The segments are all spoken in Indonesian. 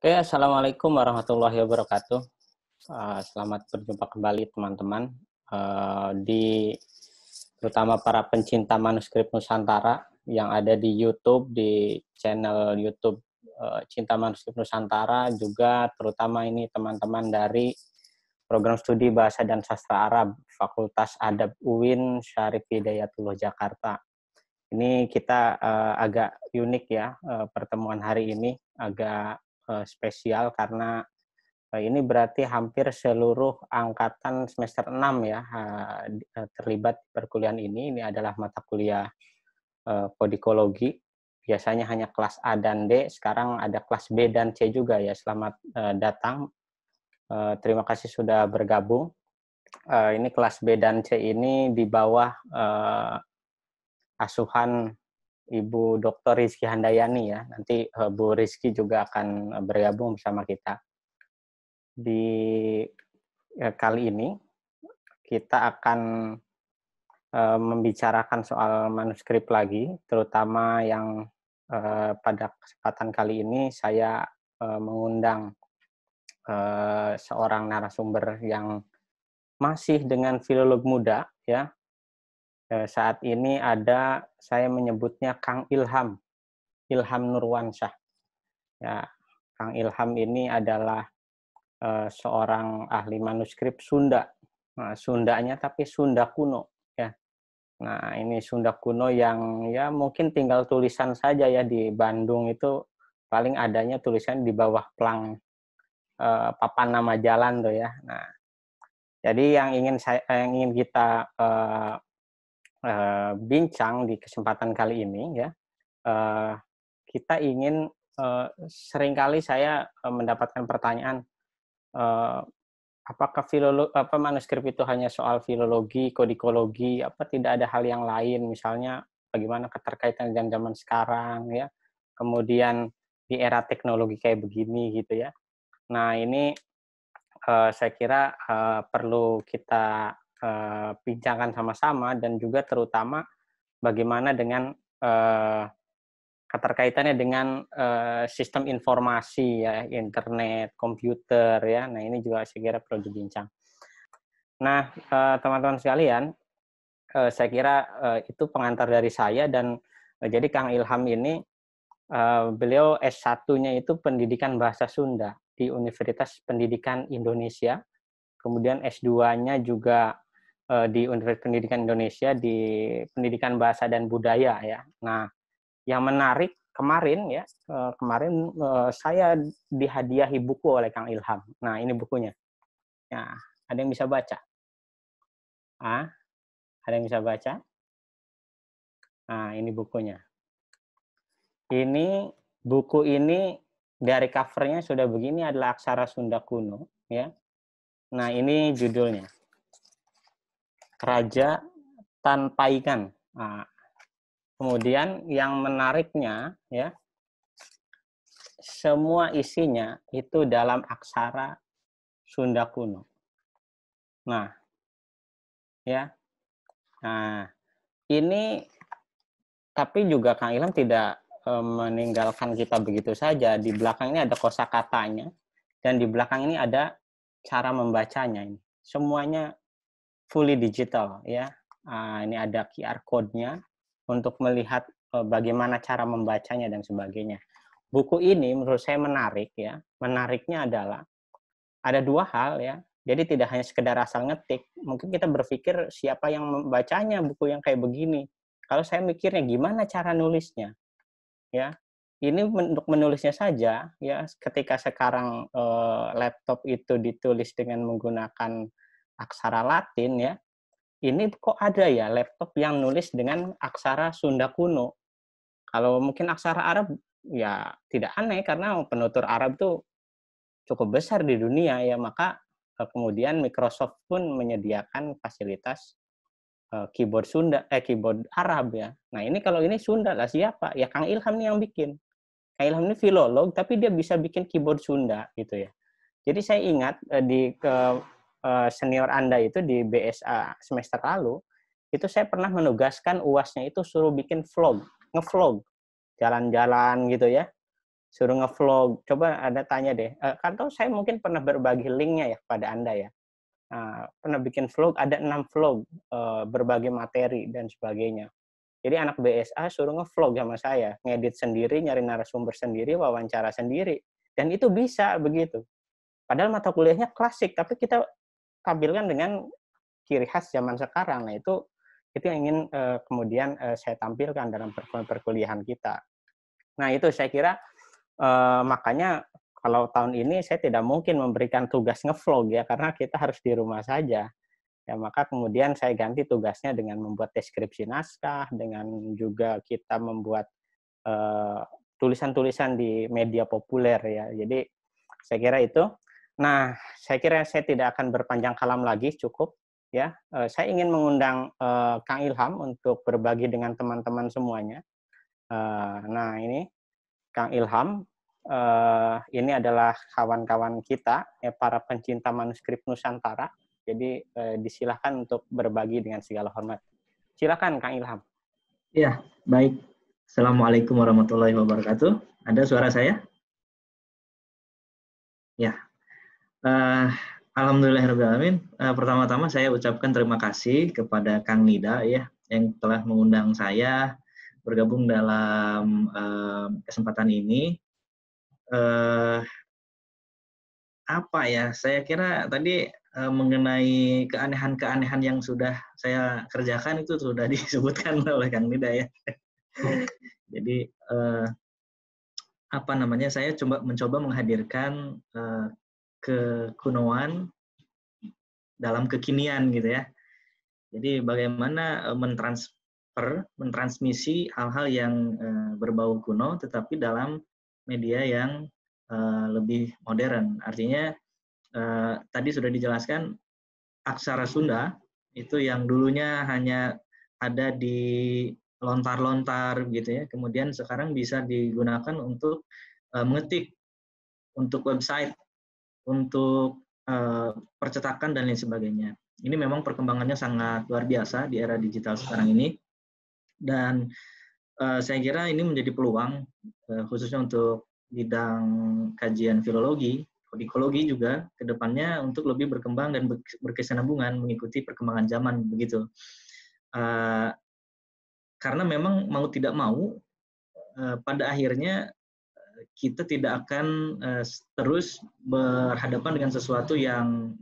Oke, assalamualaikum warahmatullahi wabarakatuh. Uh, selamat berjumpa kembali teman-teman uh, di terutama para pencinta manuskrip Nusantara yang ada di YouTube di channel YouTube uh, Cinta Manuskrip Nusantara juga terutama ini teman-teman dari program studi Bahasa dan Sastra Arab Fakultas Adab UIN Syarif Hidayatullah Jakarta. Ini kita uh, agak unik ya uh, pertemuan hari ini agak Eh, spesial karena eh, ini berarti hampir seluruh angkatan semester 6 ya eh, terlibat perkuliahan ini. Ini adalah mata kuliah uh, kodikologi. Biasanya hanya kelas A dan D, sekarang ada kelas B dan C juga ya. Selamat datang. terima kasih sudah bergabung. ini kelas B dan C ini di bawah asuhan Ibu Dr. Rizky Handayani ya. Nanti eh, Bu Rizky juga akan eh, bergabung bersama kita. Di eh, kali ini kita akan membicarakan soal manuskrip lagi, terutama yang pada kesempatan kali ini saya mengundang seorang narasumber yang masih dengan filolog muda ya Eh, saat ini ada saya menyebutnya Kang Ilham, Ilham Nurwansyah. Ya, Kang Ilham ini adalah eh, seorang ahli manuskrip Sunda. Nah, Sundanya tapi Sunda kuno ya. Nah, ini Sunda kuno yang ya mungkin tinggal tulisan saja ya di Bandung itu paling adanya tulisan di bawah pelang uh, eh, papan nama jalan tuh ya. Nah, jadi yang ingin saya yang ingin kita uh, Eh, bincang di kesempatan kali ini ya eh, kita ingin eh, seringkali saya mendapatkan pertanyaan apakah filolo apa manuskrip itu hanya soal filologi kodikologi apa tidak ada hal yang lain misalnya bagaimana keterkaitan dengan zaman sekarang ya kemudian di era teknologi kayak begini gitu ya nah ini saya kira perlu kita uh, sama-sama dan juga terutama bagaimana dengan uh, keterkaitannya dengan uh, sistem informasi ya internet, komputer ya. Nah ini juga saya kira perlu dibincang. Nah teman-teman uh, sekalian, uh, saya kira uh, itu pengantar dari saya dan uh, jadi Kang Ilham ini uh, beliau s satunya itu pendidikan bahasa Sunda di Universitas Pendidikan Indonesia. Kemudian S2-nya juga uh, di Universitas Pendidikan Indonesia di Pendidikan Bahasa dan Budaya ya. Nah, yang menarik kemarin ya, uh, kemarin uh, saya dihadiahi buku oleh Kang Ilham. Nah, ini bukunya. Nah, ada yang bisa baca? Ah, ada yang bisa baca? Nah, ini bukunya. Ini buku ini dari covernya sudah begini adalah aksara Sunda kuno, ya. Nah, ini judulnya. Keraja Tanpaikan. Nah, kemudian yang menariknya ya semua isinya itu dalam aksara Sunda kuno. Nah, ya. Nah, ini tapi juga Kang Ilham tidak e, meninggalkan kita begitu saja. Di belakang ini ada kosakatanya dan di belakang ini ada cara membacanya ini. Semuanya fully digital ya. Uh, ini ada QR code-nya untuk melihat uh, bagaimana cara membacanya dan sebagainya. Buku ini menurut saya menarik ya. Menariknya adalah ada dua hal ya. Jadi tidak hanya sekedar asal ngetik. Mungkin kita berpikir siapa yang membacanya buku yang kayak begini. Kalau saya mikirnya gimana cara nulisnya? Ya, ini untuk menulisnya saja ya ketika sekarang eh, laptop itu ditulis dengan menggunakan aksara Latin ya, ini kok ada ya laptop yang nulis dengan aksara Sunda kuno. Kalau mungkin aksara Arab ya tidak aneh karena penutur Arab itu cukup besar di dunia ya maka eh, kemudian Microsoft pun menyediakan fasilitas eh, keyboard Sunda eh keyboard Arab ya. Nah, ini kalau ini Sunda lah siapa? Ya Kang Ilham nih yang bikin. Kang Ilham ini filolog tapi dia bisa bikin keyboard Sunda gitu ya. Jadi saya ingat eh, di ke Eh, senior Anda itu di BSA semester lalu, itu saya pernah menugaskan UASnya itu suruh bikin vlog, ngevlog, jalan-jalan gitu ya, suruh ngevlog. Coba Anda tanya deh, eh, atau kan saya mungkin pernah berbagi linknya ya kepada Anda ya. Eh, pernah bikin vlog, ada enam vlog, berbagai materi dan sebagainya. Jadi anak BSA suruh ngevlog sama saya, ngedit sendiri, nyari narasumber sendiri, wawancara sendiri. Dan itu bisa begitu. Padahal mata kuliahnya klasik, tapi kita tampilkan dengan ciri khas zaman sekarang. Nah itu itu yang ingin uh, kemudian uh, saya tampilkan dalam perkuliahan, kita. Nah itu saya kira uh, makanya kalau tahun ini saya tidak mungkin memberikan tugas ngevlog ya karena kita harus di rumah saja. Ya maka kemudian saya ganti tugasnya dengan membuat deskripsi naskah, dengan juga kita membuat tulisan-tulisan uh, tulisan -tulisan di media populer ya. Jadi saya kira itu Nah, saya kira saya tidak akan berpanjang kalam lagi, cukup ya. Eh, saya ingin mengundang eh, Kang Ilham untuk berbagi dengan teman-teman semuanya. Eh, nah, ini Kang Ilham, ini adalah kawan-kawan kita, ya, para pencinta manuskrip Nusantara. Jadi disilahkan untuk berbagi dengan segala hormat. Silakan Kang Ilham. Ya, baik. Assalamualaikum warahmatullahi wabarakatuh. Ada suara saya? Ya, Uh, eh, Alhamdulillahirrahmanirrahim. Uh, eh, pertama-tama saya ucapkan terima kasih kepada Kang Nida ya yang telah mengundang saya bergabung dalam uh, kesempatan ini. Uh, apa ya? Saya kira tadi uh, mengenai keanehan-keanehan yang sudah saya kerjakan itu sudah disebutkan oleh Kang Nida ya. Jadi uh, apa namanya? Saya coba mencoba menghadirkan uh, kekunoan dalam kekinian gitu ya. Jadi bagaimana eh, mentransfer, mentransmisi hal-hal yang eh, berbau kuno tetapi dalam media yang eh, lebih modern. Artinya tadi sudah dijelaskan aksara Sunda itu yang dulunya hanya ada di lontar-lontar gitu ya. Kemudian sekarang bisa digunakan untuk mengetik untuk website untuk percetakan dan lain sebagainya. Ini memang perkembangannya sangat luar biasa di era digital sekarang ini dan saya kira ini menjadi peluang khususnya untuk bidang kajian filologi, kodikologi juga kedepannya untuk lebih berkembang dan berkesinambungan mengikuti perkembangan zaman begitu. karena memang mau tidak mau pada akhirnya kita tidak akan uh, terus berhadapan dengan sesuatu yang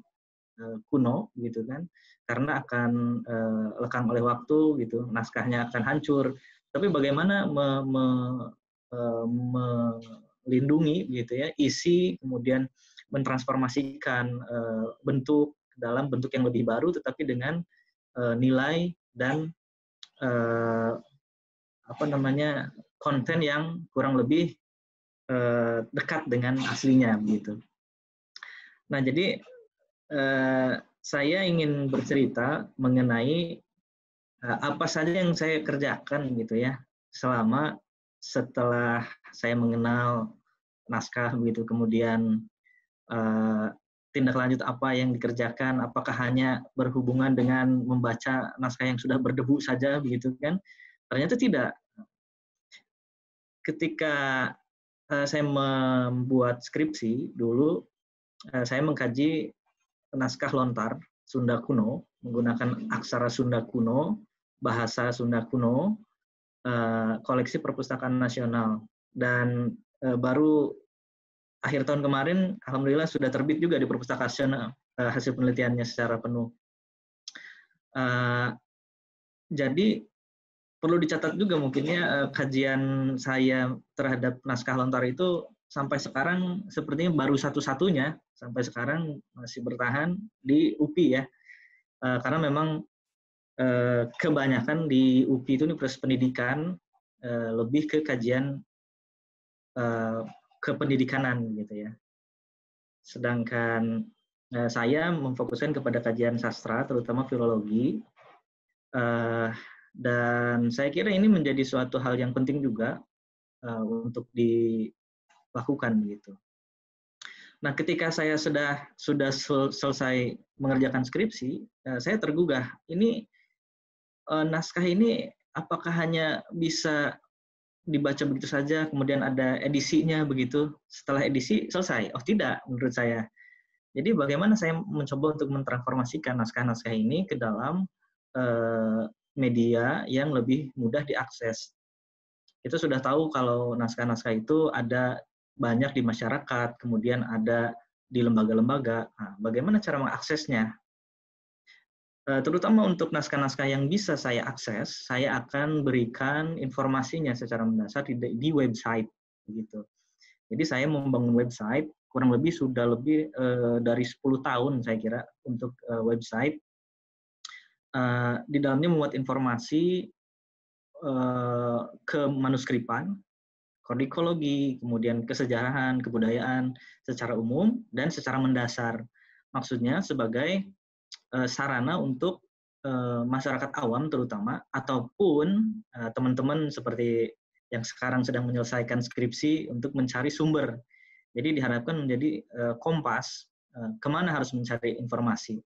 uh, kuno gitu kan karena akan uh, lekang oleh waktu gitu naskahnya akan hancur tapi bagaimana me, me, uh, melindungi gitu ya isi kemudian mentransformasikan uh, bentuk dalam bentuk yang lebih baru tetapi dengan uh, nilai dan uh, apa namanya konten yang kurang lebih Eh, dekat dengan aslinya begitu. Nah, jadi eh, saya ingin bercerita mengenai eh, apa saja yang saya kerjakan gitu ya selama setelah saya mengenal naskah begitu kemudian tindak lanjut apa yang dikerjakan apakah hanya berhubungan dengan membaca naskah yang sudah berdebu saja begitu kan ternyata tidak ketika Eh, saya membuat skripsi dulu eh, saya mengkaji naskah lontar Sunda kuno menggunakan aksara Sunda kuno, bahasa Sunda kuno, eh, koleksi perpustakaan nasional dan baru akhir tahun kemarin alhamdulillah sudah terbit juga di perpustakaan nasional hasil penelitiannya secara penuh. Jadi perlu dicatat juga mungkinnya eh, kajian saya terhadap naskah lontar itu sampai sekarang sepertinya baru satu-satunya sampai sekarang masih bertahan di UPI ya. Eh, karena memang eh, kebanyakan di UPI itu proses pendidikan lebih ke kajian kependidikanan gitu ya. Sedangkan saya memfokuskan kepada kajian sastra terutama filologi dan saya kira ini menjadi suatu hal yang penting juga uh, untuk dilakukan begitu. Nah, ketika saya sudah sudah sel selesai mengerjakan skripsi, uh, saya tergugah. Ini uh, naskah ini apakah hanya bisa dibaca begitu saja, kemudian ada edisinya begitu. Setelah edisi selesai. Oh, tidak menurut saya. Jadi bagaimana saya mencoba untuk mentransformasikan naskah-naskah ini ke dalam eh, media yang lebih mudah diakses. Kita sudah tahu kalau naskah-naskah itu ada banyak di masyarakat, kemudian ada di lembaga-lembaga. Nah, bagaimana cara mengaksesnya? E, terutama untuk naskah-naskah yang bisa saya akses, saya akan berikan informasinya secara mendasar di, website. Gitu. Jadi saya membangun website, kurang lebih sudah lebih e, dari 10 tahun saya kira untuk e, website Eh, di dalamnya membuat informasi eh, ke manuskripan, kodikologi, kemudian kesejarahan, kebudayaan secara umum dan secara mendasar. Maksudnya sebagai eh, sarana untuk masyarakat awam terutama ataupun teman-teman seperti yang sekarang sedang menyelesaikan skripsi untuk mencari sumber. Jadi diharapkan menjadi kompas kemana harus mencari informasi.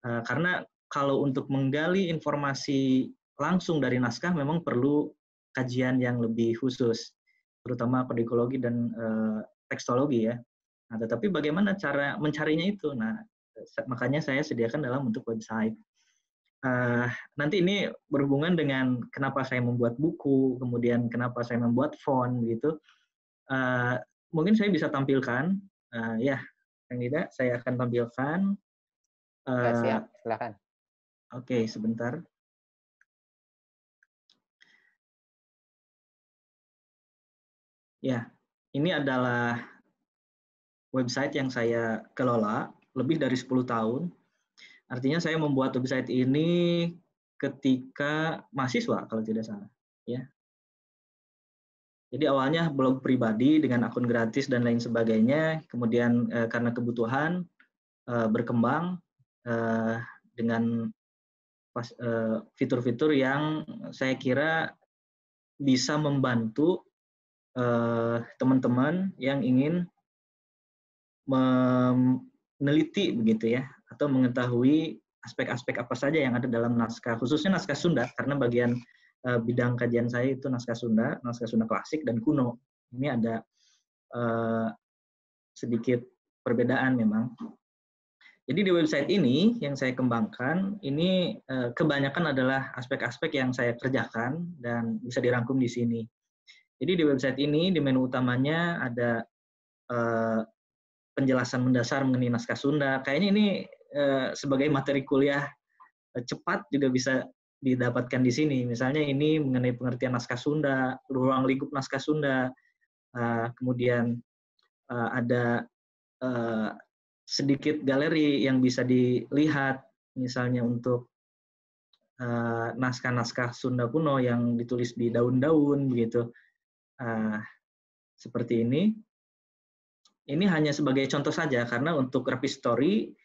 karena kalau untuk menggali informasi langsung dari naskah memang perlu kajian yang lebih khusus, terutama kodikologi dan e, tekstologi ya. Nah, tetapi bagaimana cara mencarinya itu? Nah, makanya saya sediakan dalam bentuk website. Uh, nanti ini berhubungan dengan kenapa saya membuat buku, kemudian kenapa saya membuat font gitu. Uh, mungkin saya bisa tampilkan, uh, ya, yang tidak saya akan tampilkan. Uh, siap, silakan. Oke, okay, sebentar. Ya, ini adalah website yang saya kelola lebih dari 10 tahun. Artinya saya membuat website ini ketika mahasiswa kalau tidak salah, ya. Jadi awalnya blog pribadi dengan akun gratis dan lain sebagainya, kemudian eh, karena kebutuhan eh, berkembang eh, dengan Eh, fitur-fitur yang saya kira bisa membantu eh, teman-teman yang ingin meneliti begitu ya atau mengetahui aspek-aspek apa saja yang ada dalam naskah khususnya naskah Sunda karena bagian eh, bidang kajian saya itu naskah Sunda, naskah Sunda klasik dan kuno. Ini ada sedikit perbedaan memang jadi di website ini yang saya kembangkan ini eh, kebanyakan adalah aspek-aspek yang saya kerjakan dan bisa dirangkum di sini. Jadi di website ini di menu utamanya ada eh, penjelasan mendasar mengenai naskah Sunda. Kayaknya ini eh, sebagai materi kuliah cepat juga bisa didapatkan di sini. Misalnya ini mengenai pengertian naskah Sunda, ruang lingkup naskah Sunda, kemudian ada sedikit galeri yang bisa dilihat, misalnya untuk eh, naskah-naskah Sunda kuno yang ditulis di daun-daun, begitu. Uh, ah, seperti ini. Ini hanya sebagai contoh saja, karena untuk repository,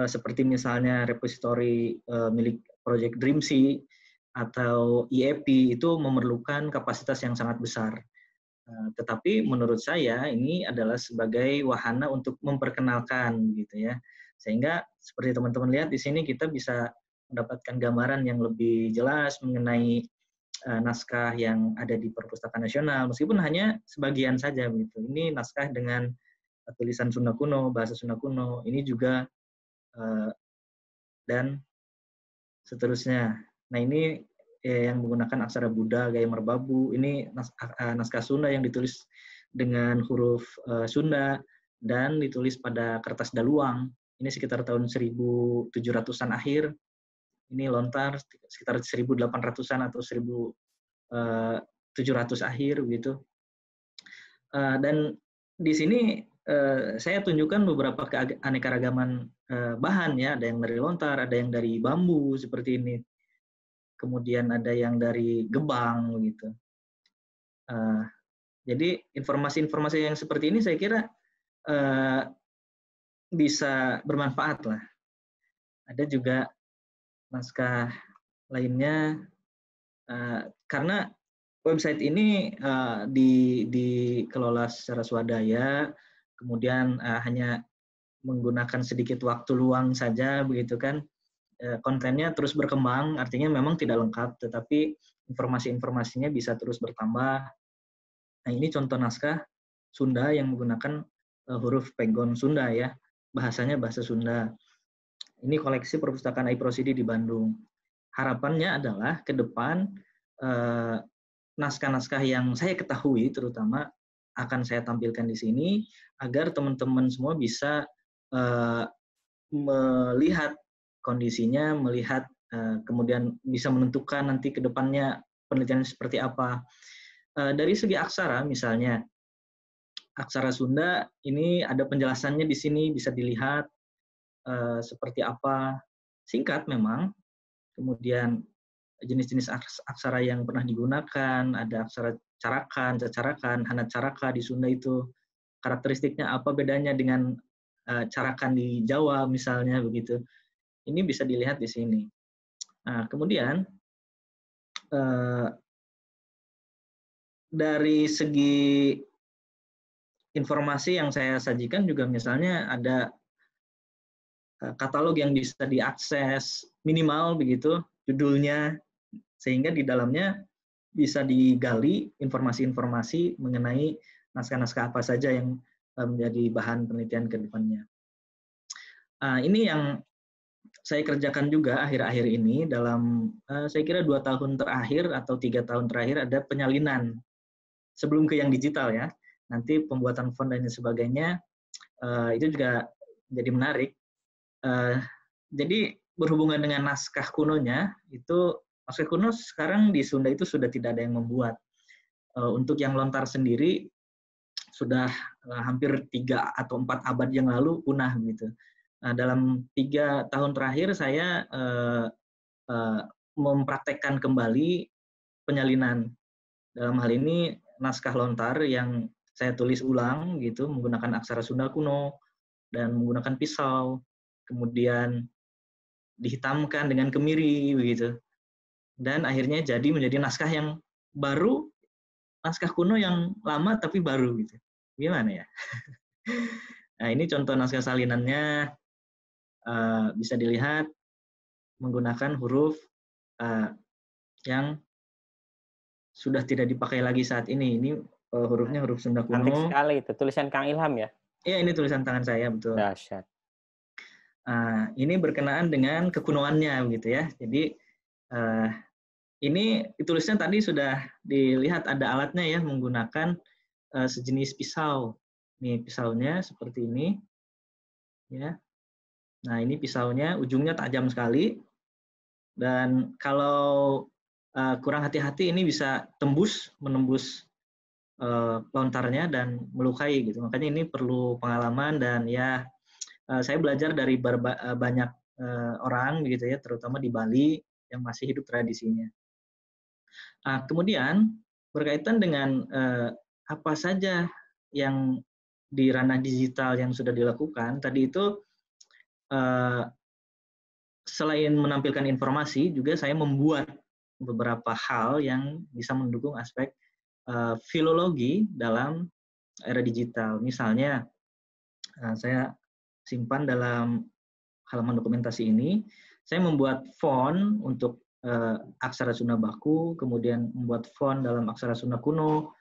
uh, seperti misalnya repository eh, milik Project Dreamsea atau IEP, itu memerlukan kapasitas yang sangat besar Eh, tetapi menurut saya ini adalah sebagai wahana untuk memperkenalkan gitu ya sehingga seperti teman-teman lihat di sini kita bisa mendapatkan gambaran yang lebih jelas mengenai uh, naskah yang ada di perpustakaan nasional meskipun hanya sebagian saja begitu ini naskah dengan eh, tulisan Sunda kuno bahasa Sunda kuno ini juga uh, dan seterusnya nah ini ya, yang menggunakan aksara Buddha gaya merbabu. Ini nas, naskah Sunda yang ditulis dengan huruf uh, Sunda dan ditulis pada kertas daluang. Ini sekitar tahun 1700-an akhir. Ini lontar sekitar 1800-an atau 1700 eh, akhir begitu. Uh, dan di sini Uh, saya tunjukkan beberapa keanekaragaman bahan ya, ada yang dari lontar, ada yang dari bambu seperti ini kemudian ada yang dari Gebang gitu. Uh, jadi informasi-informasi yang seperti ini saya kira uh, bisa bermanfaat lah. Ada juga naskah lainnya uh, karena website ini uh, di dikelola secara swadaya, kemudian uh, hanya menggunakan sedikit waktu luang saja begitu kan Eh, kontennya terus berkembang, artinya memang tidak lengkap, tetapi informasi-informasinya bisa terus bertambah. Nah, ini contoh naskah Sunda yang menggunakan eh, huruf pegon Sunda ya, bahasanya bahasa Sunda. Ini koleksi perpustakaan Aiprosidi di Bandung. Harapannya adalah ke depan eh, naskah-naskah yang saya ketahui terutama akan saya tampilkan di sini agar teman-teman semua bisa melihat kondisinya, melihat eh, kemudian bisa menentukan nanti ke depannya penelitian seperti apa. Eh, dari segi aksara misalnya, aksara Sunda ini ada penjelasannya di sini bisa dilihat eh, seperti apa. Singkat memang. Kemudian jenis-jenis aksara yang pernah digunakan, ada aksara carakan, cacarakan, caraka di Sunda itu karakteristiknya apa bedanya dengan uh, carakan di Jawa misalnya begitu. Ini bisa dilihat di sini. Nah, kemudian eh, dari segi informasi yang saya sajikan juga misalnya ada eh, katalog yang bisa diakses minimal begitu judulnya sehingga di dalamnya bisa digali informasi-informasi mengenai naskah-naskah apa saja yang eh, menjadi bahan penelitian ke depannya. Ah, ini yang saya kerjakan juga akhir-akhir ini dalam uh, saya kira dua tahun terakhir atau tiga tahun terakhir ada penyalinan sebelum ke yang digital ya nanti pembuatan font dan sebagainya uh, itu juga jadi menarik uh, jadi berhubungan dengan naskah kunonya itu naskah kuno sekarang di Sunda itu sudah tidak ada yang membuat uh, untuk yang lontar sendiri sudah uh, hampir tiga atau empat abad yang lalu punah gitu Nah, dalam tiga tahun terakhir saya eh, eh, mempraktekkan kembali penyalinan. Dalam hal ini naskah lontar yang saya tulis ulang gitu menggunakan aksara Sunda kuno dan menggunakan pisau, kemudian dihitamkan dengan kemiri begitu. Dan akhirnya jadi menjadi naskah yang baru, naskah kuno yang lama tapi baru gitu. Gimana ya? Nah, ini contoh naskah salinannya Eh, bisa dilihat menggunakan huruf uh, yang sudah tidak dipakai lagi saat ini. Ini uh, hurufnya huruf Sunda kuno. Cantik sekali itu tulisan Kang Ilham ya? Iya, ini tulisan tangan saya betul. Dahsyat. Uh, ini berkenaan dengan kekunoannya begitu ya. Jadi uh, ini tulisnya tadi sudah dilihat ada alatnya ya menggunakan uh, sejenis pisau. ini pisaunya seperti ini. Ya. Nah, ini pisaunya ujungnya tajam sekali. Dan kalau uh, kurang hati-hati ini bisa tembus, menembus uh, lontarnya dan melukai gitu. Makanya ini perlu pengalaman dan ya uh, saya belajar dari banyak uh, orang gitu ya, terutama di Bali yang masih hidup tradisinya. Nah, kemudian berkaitan dengan uh, apa saja yang di ranah digital yang sudah dilakukan tadi itu selain menampilkan informasi, juga saya membuat beberapa hal yang bisa mendukung aspek filologi dalam era digital. Misalnya, saya simpan dalam halaman dokumentasi ini, saya membuat font untuk aksara Sunda baku, kemudian membuat font dalam aksara Sunda kuno.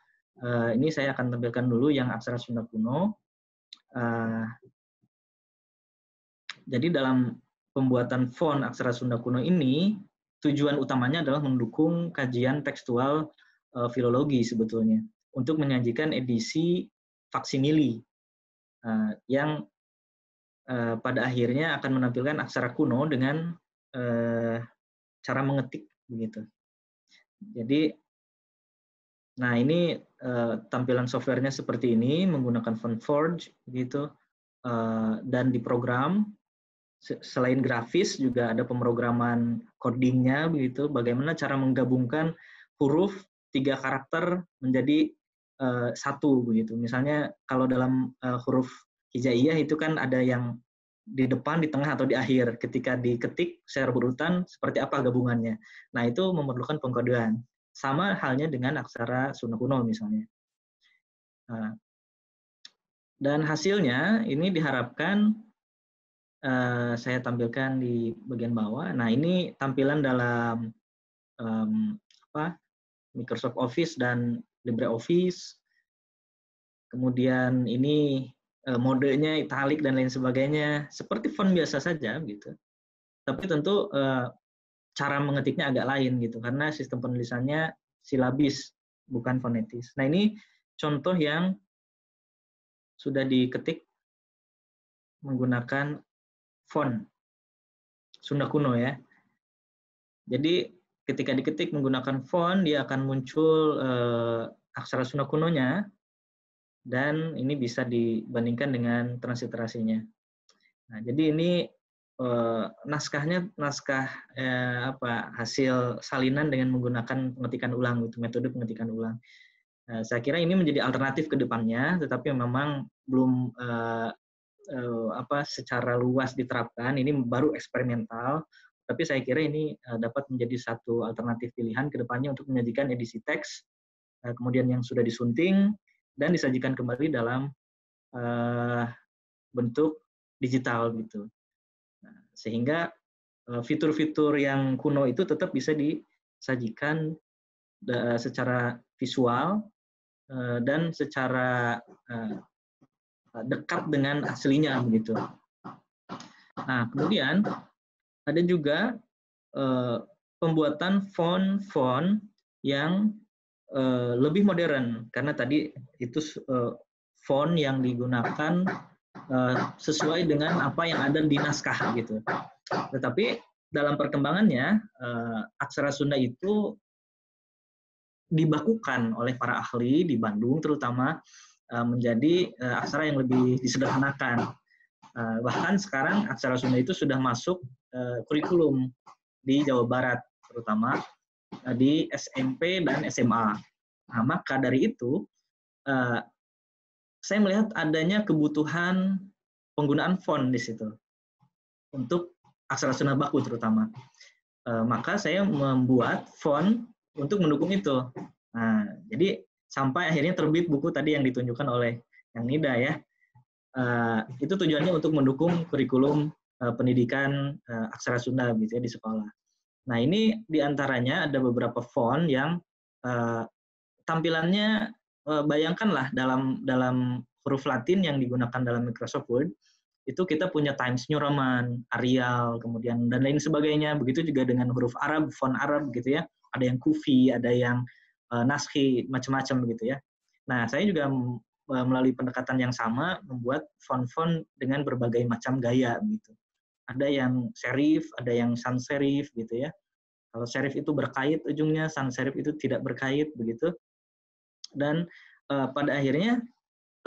ini saya akan tampilkan dulu yang aksara Sunda kuno. Jadi dalam pembuatan font aksara Sunda kuno ini tujuan utamanya adalah mendukung kajian tekstual uh, filologi sebetulnya untuk menyajikan edisi faksimili uh, yang uh, pada akhirnya akan menampilkan aksara kuno dengan uh, cara mengetik begitu. Jadi nah ini uh, tampilan softwarenya seperti ini menggunakan font Forge gitu uh, dan diprogram selain grafis juga ada pemrograman codingnya begitu bagaimana cara menggabungkan huruf tiga karakter menjadi uh, satu begitu misalnya kalau dalam uh, huruf hijaiyah itu kan ada yang di depan di tengah atau di akhir ketika diketik secara berurutan seperti apa gabungannya nah itu memerlukan pengkodean sama halnya dengan aksara Sunda kuno misalnya nah, dan hasilnya ini diharapkan Eh, saya tampilkan di bagian bawah. Nah, ini tampilan dalam um, apa? Microsoft Office dan LibreOffice. Kemudian ini uh, modenya italik dan lain sebagainya, seperti font biasa saja gitu. Tapi tentu uh, cara mengetiknya agak lain gitu karena sistem penulisannya silabis bukan fonetis. Nah, ini contoh yang sudah diketik menggunakan font Sunda kuno ya. Jadi ketika diketik menggunakan font dia akan muncul eh, aksara Sunda kunonya dan ini bisa dibandingkan dengan transliterasinya. Nah, jadi ini eh, naskahnya naskah eh, apa hasil salinan dengan menggunakan pengetikan ulang itu metode pengetikan ulang. Eh, saya kira ini menjadi alternatif ke depannya, tetapi memang belum eh, uh, apa secara luas diterapkan ini baru eksperimental tapi saya kira ini uh, dapat menjadi satu alternatif pilihan kedepannya untuk menyajikan edisi teks uh, kemudian yang sudah disunting dan disajikan kembali dalam uh, bentuk digital gitu nah, sehingga fitur-fitur yang kuno itu tetap bisa disajikan secara visual dan secara Eh, dekat dengan aslinya begitu. Nah, kemudian ada juga eh, pembuatan font-font yang eh, lebih modern karena tadi itu eh, font yang digunakan eh, sesuai dengan apa yang ada di naskah gitu. Tetapi dalam perkembangannya eh, aksara Sunda itu dibakukan oleh para ahli di Bandung terutama Eh, menjadi eh, aksara yang lebih disederhanakan. Eh, bahkan sekarang aksara Sunda itu sudah masuk kurikulum di Jawa Barat, terutama di SMP dan SMA. Nah, maka dari itu, saya melihat adanya kebutuhan penggunaan font di situ untuk aksara Sunda baku terutama. Maka saya membuat font untuk mendukung itu. Nah, jadi sampai akhirnya terbit buku tadi yang ditunjukkan oleh yang Nida ya. Uh, itu tujuannya untuk mendukung kurikulum uh, pendidikan uh, aksara Sunda gitu ya di sekolah. Nah ini diantaranya ada beberapa font yang uh, tampilannya uh, bayangkanlah dalam dalam huruf Latin yang digunakan dalam Microsoft Word itu kita punya Times New Roman, Arial, kemudian dan lain sebagainya. Begitu juga dengan huruf Arab, font Arab gitu ya. Ada yang Kufi, ada yang Eh, naskhi macam-macam gitu ya. Nah, saya juga eh, melalui pendekatan yang sama membuat font-font dengan berbagai macam gaya gitu. Ada yang serif, ada yang sans serif gitu ya. Kalau serif itu berkait ujungnya, sans serif itu tidak berkait begitu. Dan uh, pada akhirnya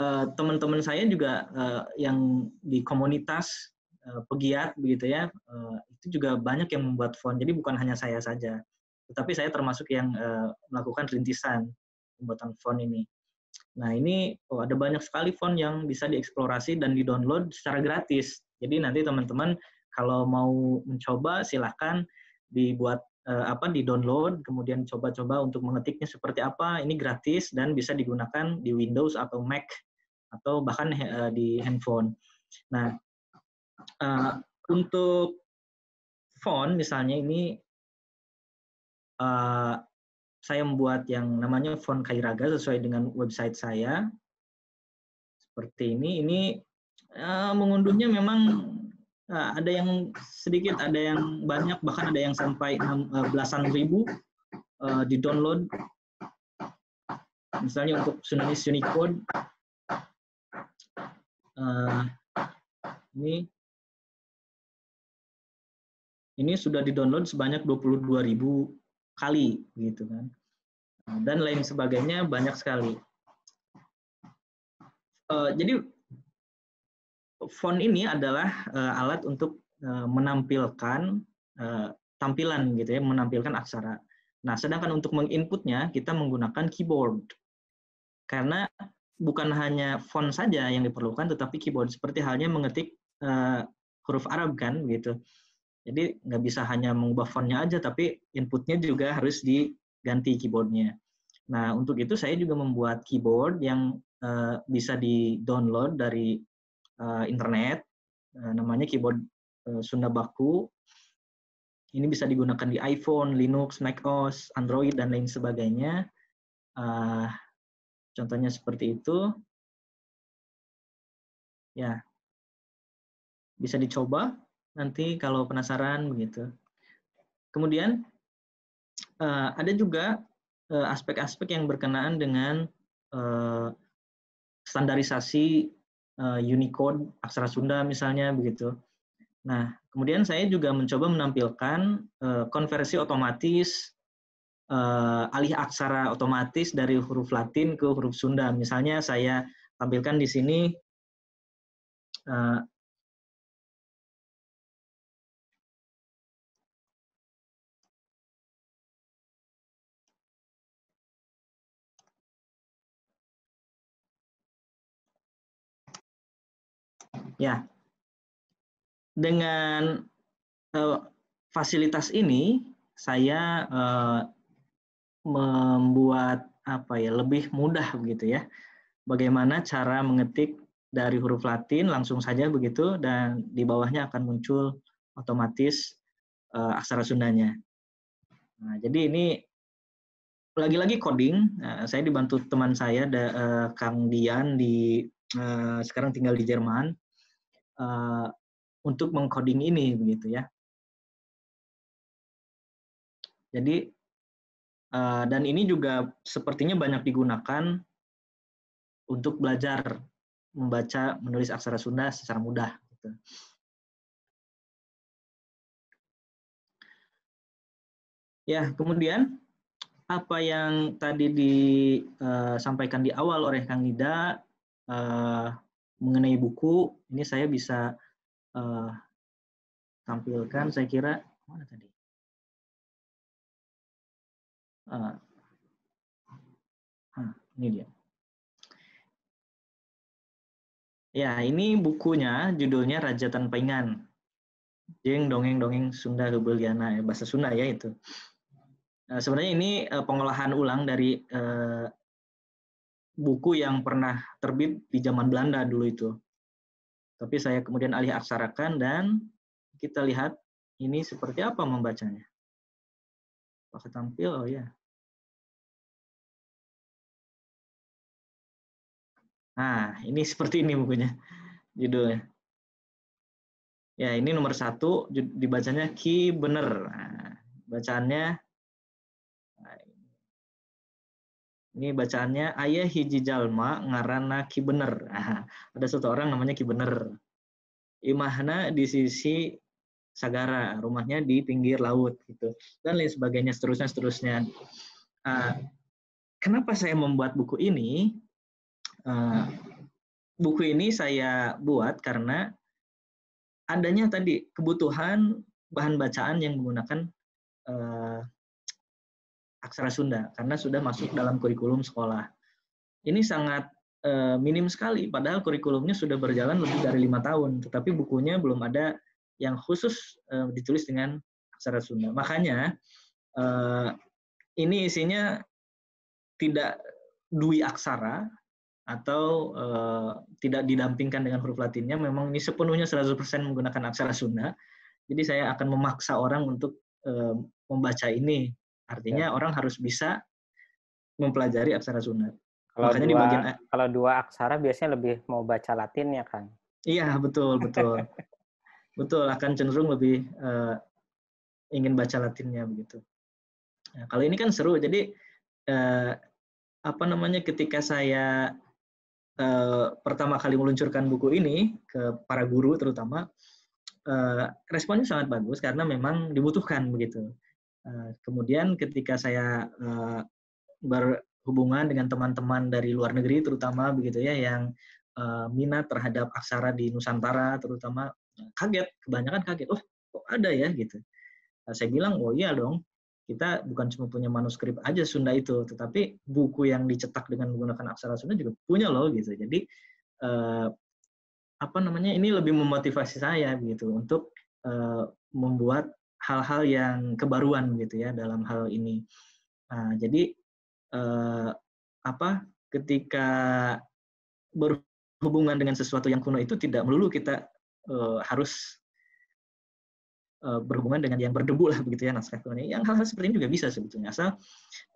uh, teman-teman saya juga uh, yang di komunitas uh, pegiat begitu ya, uh, itu juga banyak yang membuat font. Jadi bukan hanya saya saja. Tetapi saya termasuk yang uh, melakukan rintisan pembuatan font ini. Nah ini oh, ada banyak sekali font yang bisa dieksplorasi dan didownload secara gratis. Jadi nanti teman-teman kalau mau mencoba silahkan dibuat uh, apa di download kemudian coba-coba untuk mengetiknya seperti apa ini gratis dan bisa digunakan di Windows atau Mac atau bahkan uh, di handphone. Nah uh, untuk font misalnya ini uh, saya membuat yang namanya font Kairaga sesuai dengan website saya. Seperti ini, ini uh, mengunduhnya memang uh, ada yang sedikit, ada yang banyak, bahkan ada yang sampai 6, uh, belasan ribu uh, di download. Misalnya untuk Sunanis Unicode, uh, ini ini sudah di download sebanyak 22 ribu kali gitu kan nah, dan lain sebagainya banyak sekali eh, jadi font ini adalah eh, alat untuk eh, menampilkan tampilan gitu ya menampilkan aksara nah sedangkan untuk menginputnya kita menggunakan keyboard karena bukan hanya font saja yang diperlukan tetapi keyboard seperti halnya mengetik uh, huruf Arab kan gitu jadi nggak bisa hanya mengubah fontnya aja, tapi inputnya juga harus diganti keyboardnya. Nah, untuk itu saya juga membuat keyboard yang uh, bisa di-download dari uh, internet. Uh, namanya keyboard uh, Sunda Baku. Ini bisa digunakan di iPhone, Linux, macOS, Android, dan lain sebagainya. Uh, contohnya seperti itu. Ya, bisa dicoba nanti kalau penasaran begitu. Kemudian uh, ada juga eh, aspek-aspek uh, yang berkenaan dengan uh, standarisasi uh, Unicode aksara Sunda misalnya begitu. Nah, kemudian saya juga mencoba menampilkan uh, konversi otomatis uh, alih aksara otomatis dari huruf Latin ke huruf Sunda. Misalnya saya tampilkan di sini Ya, dengan uh, fasilitas ini saya uh, membuat apa ya lebih mudah begitu ya. Bagaimana cara mengetik dari huruf Latin langsung saja begitu dan di bawahnya akan muncul otomatis uh, aksara Sundanya. Nah, jadi ini lagi-lagi coding. Uh, saya dibantu teman saya, da, uh, Kang Dian di uh, sekarang tinggal di Jerman uh, untuk mengcoding ini begitu ya. Jadi uh, dan ini juga sepertinya banyak digunakan untuk belajar membaca menulis aksara Sunda secara mudah. Gitu. Ya, kemudian apa yang tadi disampaikan eh, di awal oleh Kang Nida uh, mengenai buku ini saya bisa uh, tampilkan saya kira mana tadi uh, eh, huh, ini dia ya ini bukunya judulnya Raja Tanpa Ingan Jeng dongeng dongeng Sunda rubeliana eh, bahasa Sunda ya itu uh, sebenarnya ini uh, pengolahan ulang dari uh, buku yang pernah terbit di zaman Belanda dulu itu. Tapi saya kemudian alih aksarakan dan kita lihat ini seperti apa membacanya. Pakai tampil, oh ya. Nah, ini seperti ini bukunya, judulnya. Ya, ini nomor satu, dibacanya Ki Bener. Nah, bacaannya Ini bacaannya ayah hiji jalma ngarana ki bener. ada satu orang namanya ki bener. Imahna di sisi Sagara, rumahnya di pinggir laut gitu. Dan lain sebagainya seterusnya seterusnya. Ah, kenapa saya membuat buku ini? Ah, buku ini saya buat karena adanya tadi kebutuhan bahan bacaan yang menggunakan ah, aksara Sunda karena sudah masuk dalam kurikulum sekolah. Ini sangat eh, minim sekali, padahal kurikulumnya sudah berjalan lebih dari lima tahun, tetapi bukunya belum ada yang khusus eh, ditulis dengan aksara Sunda. Makanya eh, ini isinya tidak dui aksara atau tidak didampingkan dengan huruf Latinnya. Memang ini sepenuhnya 100% menggunakan aksara Sunda. Jadi saya akan memaksa orang untuk membaca ini Artinya ya. orang harus bisa mempelajari aksara sunat. Kalau Makanya dua, di bagian kalau dua aksara biasanya lebih mau baca Latin ya kan? Iya betul betul betul akan cenderung lebih uh, ingin baca Latinnya begitu. Nah, kalau ini kan seru jadi uh, apa namanya ketika saya uh, pertama kali meluncurkan buku ini ke para guru terutama uh, responnya sangat bagus karena memang dibutuhkan begitu Eh, kemudian ketika saya eh, berhubungan dengan teman-teman dari luar negeri terutama begitu ya yang eh, minat terhadap aksara di Nusantara terutama kaget kebanyakan kaget oh kok ada ya gitu saya bilang oh iya dong kita bukan cuma punya manuskrip aja Sunda itu tetapi buku yang dicetak dengan menggunakan aksara Sunda juga punya loh gitu jadi apa namanya ini lebih memotivasi saya gitu untuk membuat hal-hal yang kebaruan gitu ya dalam hal ini. Nah, jadi eh, apa ketika berhubungan dengan sesuatu yang kuno itu tidak melulu kita eh, harus eh, berhubungan dengan yang berdebu lah begitu ya naskah kuno. Yang hal-hal seperti ini juga bisa sebetulnya asal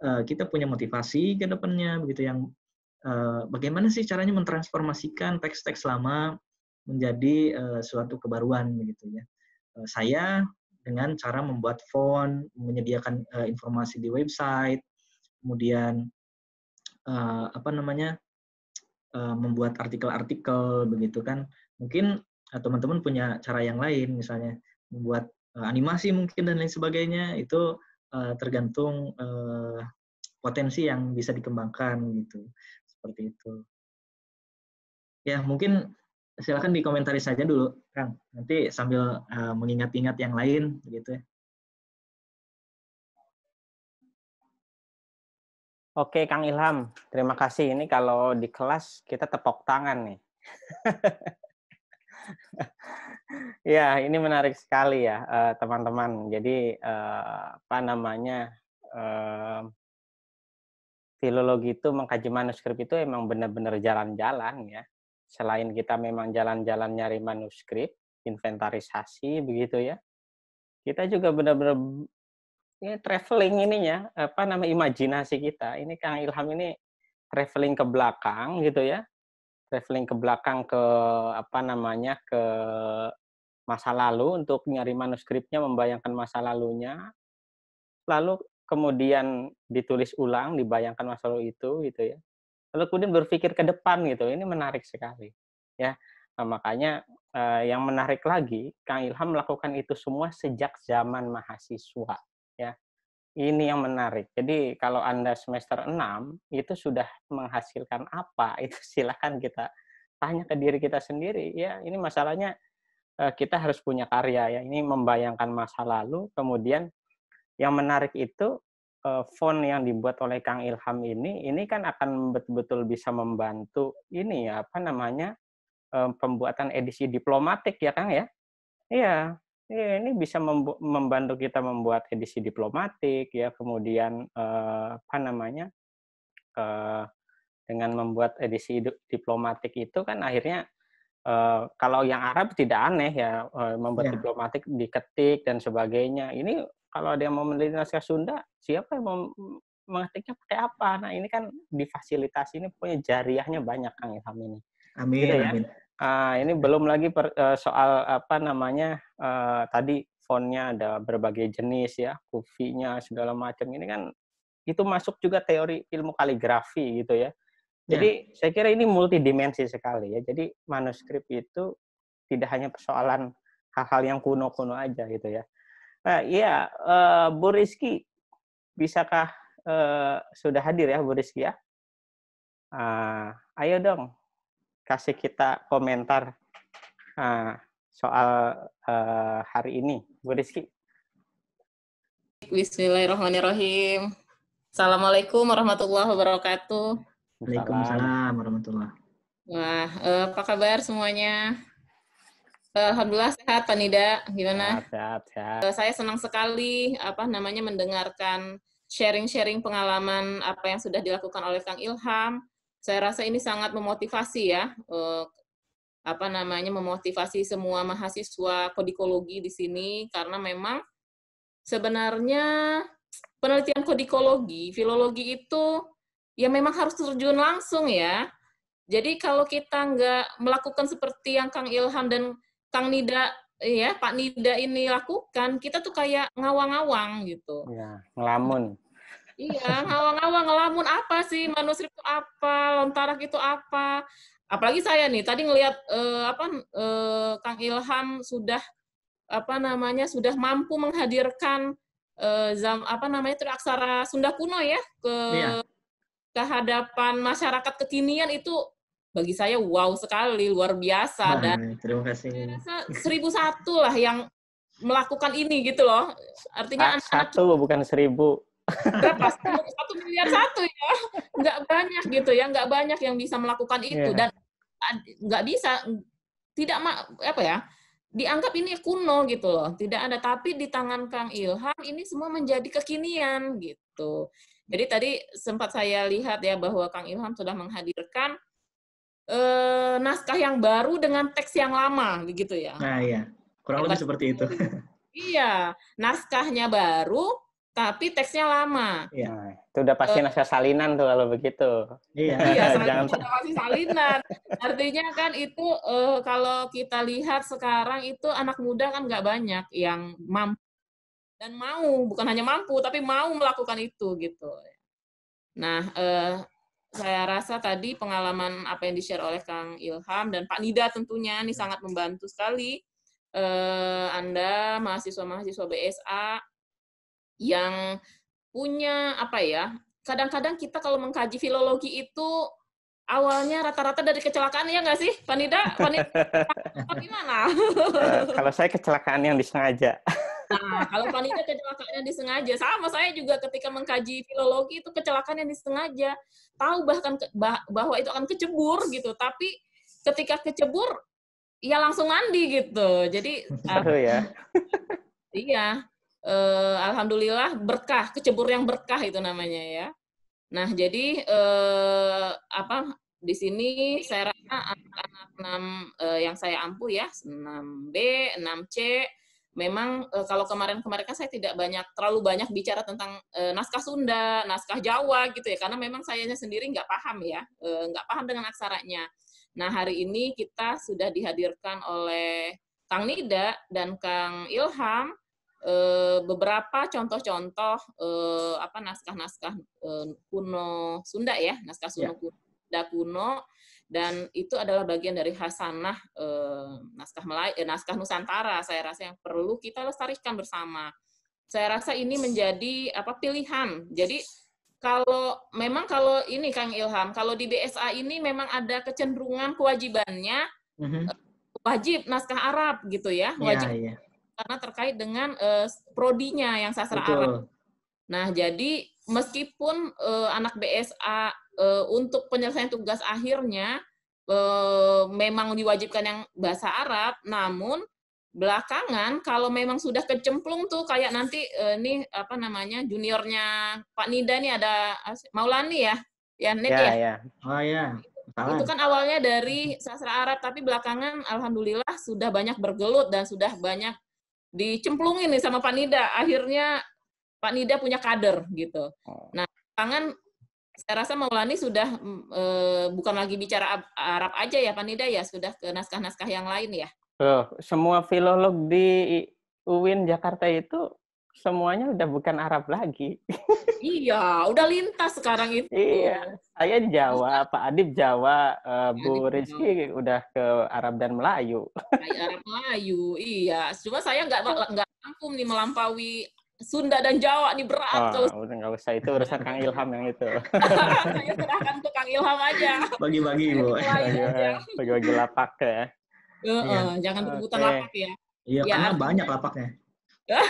eh, kita punya motivasi ke depannya begitu yang eh, bagaimana sih caranya mentransformasikan teks-teks lama menjadi uh, suatu kebaruan begitu ya. Eh, saya dengan cara membuat font, menyediakan uh, informasi di website, kemudian uh, apa namanya uh, membuat artikel-artikel begitu kan. Mungkin teman-teman uh, punya cara yang lain, misalnya membuat uh, animasi mungkin dan lain sebagainya itu uh, tergantung uh, potensi yang bisa dikembangkan gitu seperti itu. Ya mungkin silakan dikomentari saja dulu, Kang. Nanti sambil uh, mengingat-ingat yang lain, gitu ya. Oke, Kang Ilham, terima kasih. Ini kalau di kelas kita tepok tangan nih. ya, ini menarik sekali ya, eh, teman-teman. Uh, Jadi uh, apa namanya uh, filologi itu mengkaji manuskrip itu emang benar-benar jalan-jalan ya selain kita memang jalan-jalan nyari manuskrip, inventarisasi begitu ya. Kita juga benar-benar ini ya, traveling ininya, apa nama imajinasi kita. Ini Kang Ilham ini traveling ke belakang gitu ya. Traveling ke belakang ke apa namanya ke masa lalu untuk nyari manuskripnya, membayangkan masa lalunya. Lalu kemudian ditulis ulang, dibayangkan masa lalu itu gitu ya lalu kemudian berpikir ke depan gitu ini menarik sekali ya nah, makanya eh, yang menarik lagi Kang Ilham melakukan itu semua sejak zaman mahasiswa ya ini yang menarik. Jadi kalau Anda semester 6 itu sudah menghasilkan apa? Itu silahkan kita tanya ke diri kita sendiri. Ya, ini masalahnya eh, kita harus punya karya ya. Ini membayangkan masa lalu, kemudian yang menarik itu Eh, font yang dibuat oleh Kang Ilham ini, ini kan akan betul-betul bisa membantu ini ya apa namanya eh, pembuatan edisi diplomatik ya Kang ya. Iya, iya ini bisa membantu kita membuat edisi diplomatik ya, kemudian eh, apa namanya dengan membuat edisi diplomatik itu kan akhirnya Uh, kalau yang Arab tidak aneh ya uh, membuat yeah. diplomatik diketik dan sebagainya. Ini kalau ada yang mau meneliti naskah Sunda, siapa yang mau mengetiknya pakai apa? Nah ini kan difasilitasi ini punya jariahnya banyak Kang Ilham ini. Amin. Gitu ya? amin. Uh, ini belum lagi per, uh, soal apa namanya uh, tadi fontnya ada berbagai jenis ya, kufinya segala macam ini kan itu masuk juga teori ilmu kaligrafi gitu ya. ya. Jadi ya. saya kira ini multidimensi sekali ya. Jadi manuskrip itu tidak hanya persoalan hal-hal yang kuno-kuno aja gitu ya. Nah, ya, uh, Bu Rizky, bisakah uh, sudah hadir ya Bu Rizky ya? Uh, ayo dong, kasih kita komentar uh, soal uh, hari ini, Bu Rizky. Bismillahirrahmanirrahim. Assalamualaikum warahmatullahi wabarakatuh. Waalaikumsalam warahmatullahi wabarakatuh. Wah, apa kabar semuanya? Eh, Alhamdulillah sehat Pak Nida, gimana? Sehat, sehat, sehat. Eh, saya senang sekali apa namanya mendengarkan sharing-sharing pengalaman apa yang sudah dilakukan oleh Kang Ilham. Saya rasa ini sangat memotivasi ya, eh, apa namanya memotivasi semua mahasiswa kodikologi di sini karena memang sebenarnya penelitian kodikologi, filologi itu ya memang harus terjun langsung ya. Jadi kalau kita nggak melakukan seperti yang Kang Ilham dan Kang Nida ya Pak Nida ini lakukan, kita tuh kayak ngawang-ngawang gitu. Ya, ngelamun. Iya, ngawang-ngawang, ngelamun apa sih? Manuskrip itu apa? lontara itu apa? Apalagi saya nih, tadi ngelihat eh, apa eh, Kang Ilham sudah apa namanya sudah mampu menghadirkan eh, zam, apa namanya teraksara aksara Sunda kuno ya ke ya. kehadapan masyarakat kekinian itu bagi saya wow sekali, luar biasa. dan terima kasih. seribu satu lah yang melakukan ini gitu loh. Artinya satu ah, anak satu bukan seribu. Berapa? Satu miliar satu ya. Nggak banyak gitu ya, nggak banyak yang bisa melakukan itu yeah. dan nggak bisa tidak apa ya dianggap ini kuno gitu loh tidak ada tapi di tangan Kang Ilham ini semua menjadi kekinian gitu jadi tadi sempat saya lihat ya bahwa Kang Ilham sudah menghadirkan eh, naskah yang baru dengan teks yang lama begitu ya. Nah, iya. Kurang lebih seperti itu. Iya, naskahnya baru tapi teksnya lama. Iya. Nah, itu udah pasti uh, naskah salinan tuh kalau begitu. Iya, iya Jangan... udah pasti salinan. Artinya kan itu uh, kalau kita lihat sekarang itu anak muda kan nggak banyak yang mampu dan mau bukan hanya mampu tapi mau melakukan itu gitu. Nah, uh, saya rasa tadi pengalaman apa yang di-share oleh Kang Ilham dan Pak Nida tentunya ini ya. sangat membantu sekali eh, Anda mahasiswa-mahasiswa BSA yang punya apa ya? Kadang-kadang kita kalau mengkaji filologi itu awalnya rata-rata dari kecelakaan ya nggak sih, Pak Panida? Panida, gimana? uh, kalau saya kecelakaan yang disengaja. Nah, kalau panitia kecelakaannya disengaja. Sama saya juga ketika mengkaji filologi itu kecelakaan yang disengaja. Tahu bahkan ke, bah, bahwa itu akan kecebur gitu, tapi ketika kecebur ya langsung mandi gitu. Jadi uh, ya. iya. Uh, alhamdulillah berkah, kecebur yang berkah itu namanya ya. Nah, jadi eh, apa di sini saya rasa anak-anak 6 eh, yang saya ampuh ya, 6B, 6C, memang e, kalau kemarin-kemarin kan saya tidak banyak terlalu banyak bicara tentang e, naskah Sunda, naskah Jawa gitu ya, karena memang sayanya sendiri nggak paham ya, e, nggak paham dengan aksaranya. Nah hari ini kita sudah dihadirkan oleh Kang Nida dan Kang Ilham e, beberapa contoh-contoh e, apa naskah-naskah e, kuno Sunda ya, naskah ya. Sunda ya. kuno dan itu adalah bagian dari hasanah eh, naskah Melayu, eh, naskah Nusantara saya rasa yang perlu kita lestarikan bersama. Saya rasa ini menjadi apa pilihan. Jadi kalau memang kalau ini Kang Ilham, kalau di BSA ini memang ada kecenderungan kewajibannya mm-hmm. wajib naskah Arab gitu ya, iya, wajib yeah, yeah. karena terkait dengan eh, prodinya yang sastra Betul. Arab. Nah, jadi meskipun eh, anak BSA uh, untuk penyelesaian tugas akhirnya uh, memang diwajibkan yang bahasa Arab, namun belakangan kalau memang sudah kecemplung tuh kayak nanti uh, apa namanya juniornya Pak Nida nih ada Maulani ya, ya Nid ya. ya. yeah. Oh ya. Itu kan awalnya dari sastra Arab, tapi belakangan alhamdulillah sudah banyak bergelut dan sudah banyak dicemplungin nih sama Pak Nida. Akhirnya Pak Nida punya kader gitu. Oh. Nah, tangan saya rasa Maulani sudah e, bukan lagi bicara Arab aja ya Panida ya, sudah ke naskah-naskah yang lain ya. Loh, semua filolog di UIN Jakarta itu semuanya udah bukan Arab lagi. iya, udah lintas sekarang itu. Iya, saya di Jawa, Pak Adib Jawa, eh, Bu Rizky udah ke Arab dan Melayu. Arab Melayu, iya. Cuma saya nggak nggak iya. mampu nih melampaui Sunda dan Jawa nih berat. Oh, udah enggak usah itu urusan Kang Ilham yang itu. Saya serahkan ke Kang Ilham aja. Bagi-bagi bu. Bagi-bagi lapak ya. Uh, uh, ya. Jangan berebutan okay. lapak ya. Iya, ya, karena banyak lapaknya.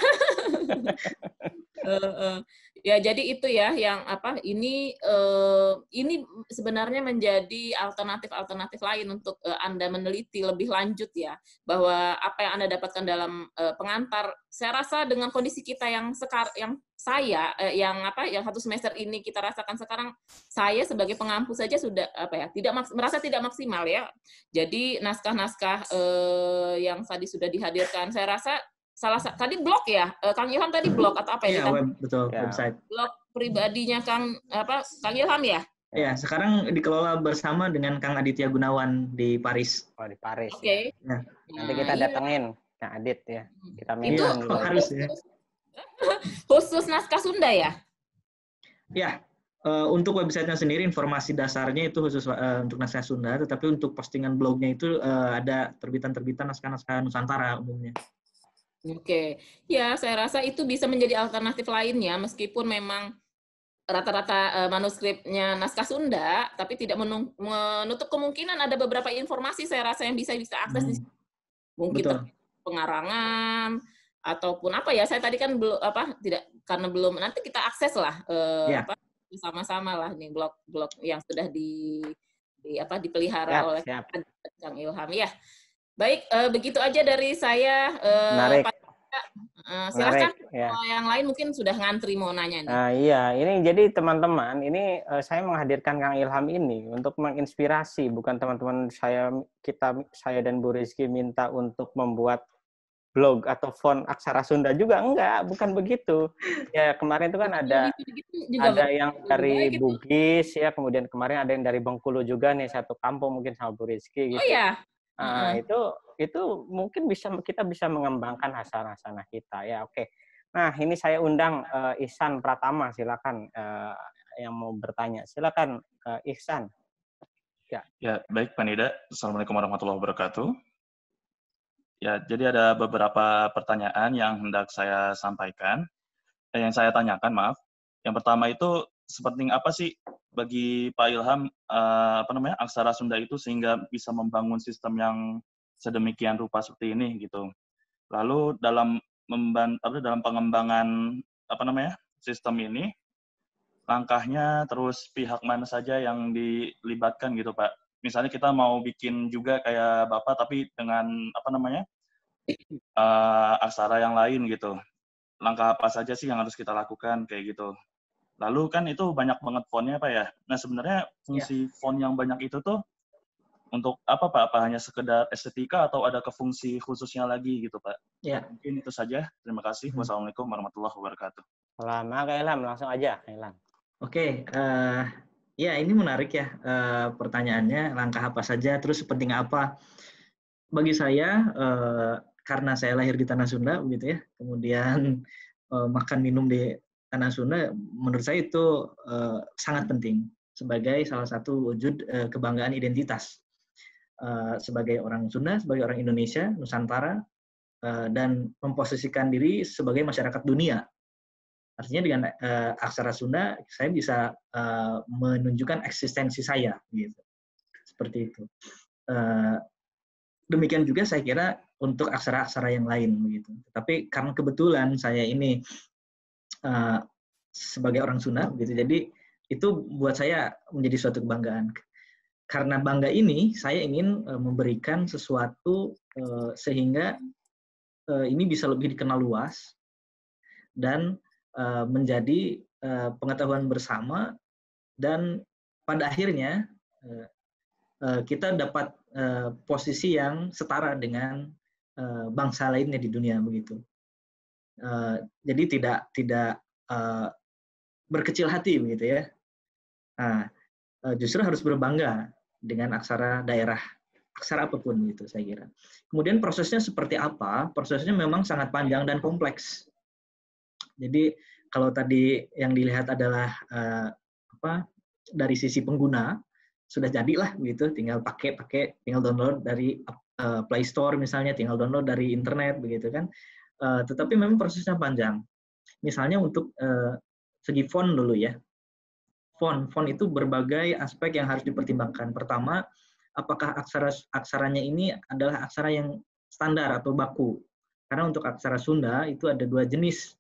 Ya jadi itu ya yang apa ini uh, ini sebenarnya menjadi alternatif-alternatif lain untuk uh, Anda meneliti lebih lanjut ya bahwa apa yang Anda dapatkan dalam uh, pengantar saya rasa dengan kondisi kita yang sekar yang saya uh, yang apa yang satu semester ini kita rasakan sekarang saya sebagai pengampu saja sudah apa ya tidak merasa tidak maksimal ya jadi naskah-naskah uh, yang tadi sudah dihadirkan saya rasa salah tadi blog ya eh, Kang Yohan tadi blog atau apa ya? Iya, web, betul ya. website. Blog pribadinya Kang apa Kang Ilham ya? Iya, sekarang dikelola bersama dengan Kang Aditya Gunawan di Paris. Oh, di Paris. Oke. Okay. Ya. Nah, Nanti kita iya. datengin Kang Adit ya. Hmm. Kita minum Itu iya, dulu. Harus ya. Khusus naskah Sunda ya? Ya, uh, untuk websitenya sendiri informasi dasarnya itu khusus uh, untuk naskah Sunda, tetapi untuk postingan blognya itu uh, ada terbitan-terbitan naskah-naskah Nusantara umumnya. Oke, ya saya rasa itu bisa menjadi alternatif lainnya meskipun memang rata-rata eh, manuskripnya naskah Sunda, tapi tidak menutup kemungkinan ada beberapa informasi saya rasa yang bisa bisa akses hmm. mungkin Betul. pengarangan ataupun apa ya saya tadi kan belum apa tidak karena belum nanti kita akses lah eh, ya. apa sama-sama lah nih blog-blog yang sudah di, di apa dipelihara siap, oleh Kang Ilham ya. Baik, uh, begitu aja dari saya. Uh, Menarik. Uh, silahkan Menarik, ya. yang lain mungkin sudah ngantri mau nanya nih. Uh, iya, ini jadi teman-teman, ini uh, saya menghadirkan Kang Ilham ini untuk menginspirasi, bukan teman-teman saya kita saya dan Bu Rizky minta untuk membuat blog atau font aksara Sunda juga enggak, bukan begitu. Ya kemarin itu kan ada ada yang dari ya, gitu. Bugis ya, kemudian kemarin ada yang dari Bengkulu juga nih satu kampung mungkin sama Bu Rizky oh, gitu. Oh iya uh, hmm. itu itu mungkin bisa kita bisa mengembangkan hasanah-hasanah kita ya oke okay. nah ini saya undang uh, Ihsan Pratama silakan uh, yang mau bertanya silakan uh, Ihsan ya ya baik Panida assalamualaikum warahmatullahi wabarakatuh ya jadi ada beberapa pertanyaan yang hendak saya sampaikan eh, yang saya tanyakan maaf yang pertama itu sepenting apa sih bagi Pak Ilham uh, apa namanya aksara Sunda itu sehingga bisa membangun sistem yang sedemikian rupa seperti ini gitu. Lalu dalam memban apa, dalam pengembangan apa namanya sistem ini langkahnya terus pihak mana saja yang dilibatkan gitu Pak. Misalnya kita mau bikin juga kayak Bapak tapi dengan apa namanya uh, aksara yang lain gitu. Langkah apa saja sih yang harus kita lakukan kayak gitu? Lalu kan itu banyak banget fontnya Pak ya. Nah sebenarnya fungsi yeah. font yang banyak itu tuh untuk apa Pak? Apa hanya sekedar estetika atau ada kefungsi khususnya lagi gitu Pak? Ya. Yeah. Mungkin itu saja. Terima kasih. Hmm. Wassalamualaikum warahmatullahi wabarakatuh. Lama Kak Ilham, langsung aja Ilham. Oke, okay, uh, eh, ya ini menarik ya uh, pertanyaannya. Langkah apa saja, terus penting apa? Bagi saya, uh, karena saya lahir di tanah Sunda begitu ya, kemudian uh, makan minum di karena Sunda, menurut saya itu uh, sangat penting sebagai salah satu wujud uh, kebanggaan identitas uh, sebagai orang Sunda, sebagai orang Indonesia, Nusantara, uh, dan memposisikan diri sebagai masyarakat dunia. Artinya dengan uh, aksara Sunda, saya bisa uh, menunjukkan eksistensi saya, gitu. Seperti itu. Uh, demikian juga saya kira untuk aksara-aksara yang lain, begitu. Tapi karena kebetulan saya ini Eh, sebagai orang Sunda gitu. Jadi itu buat saya menjadi suatu kebanggaan. Karena bangga ini saya ingin uh, memberikan sesuatu uh, sehingga uh, ini bisa lebih dikenal luas dan uh, menjadi uh, pengetahuan bersama dan pada akhirnya uh, uh, kita dapat uh, posisi yang setara dengan uh, bangsa lainnya di dunia begitu. Eh, jadi tidak tidak uh, berkecil hati begitu ya. Nah, uh, justru harus berbangga dengan aksara daerah, aksara apapun gitu saya kira. Kemudian prosesnya seperti apa? Prosesnya memang sangat panjang dan kompleks. Jadi kalau tadi yang dilihat adalah uh, apa dari sisi pengguna sudah jadilah gitu, tinggal pakai pakai, tinggal download dari uh, Play Store misalnya, tinggal download dari internet begitu kan. Eh, tetapi memang prosesnya panjang. Misalnya untuk eh, segi font dulu ya. Font, font itu berbagai aspek yang harus dipertimbangkan. Pertama, apakah aksara aksaranya ini adalah aksara yang standar atau baku? Karena untuk aksara Sunda itu ada dua jenis,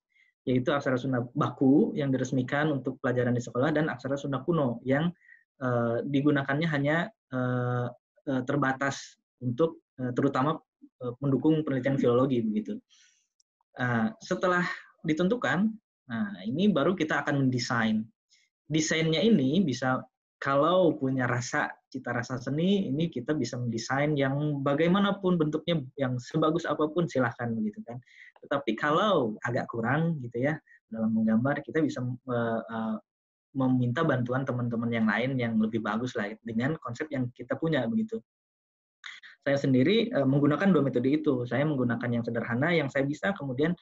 yaitu aksara Sunda baku yang diresmikan untuk pelajaran di sekolah dan aksara Sunda kuno yang eh, digunakannya hanya terbatas untuk terutama mendukung penelitian filologi begitu. Nah, setelah ditentukan, nah ini baru kita akan mendesain. Desainnya ini bisa kalau punya rasa cita rasa seni ini kita bisa mendesain yang bagaimanapun bentuknya yang sebagus apapun silahkan begitu kan tetapi kalau agak kurang gitu ya dalam menggambar kita bisa e, meminta bantuan teman-teman yang lain yang lebih bagus lah dengan konsep yang kita punya begitu saya sendiri uh, menggunakan dua metode itu. Saya menggunakan yang sederhana yang saya bisa, kemudian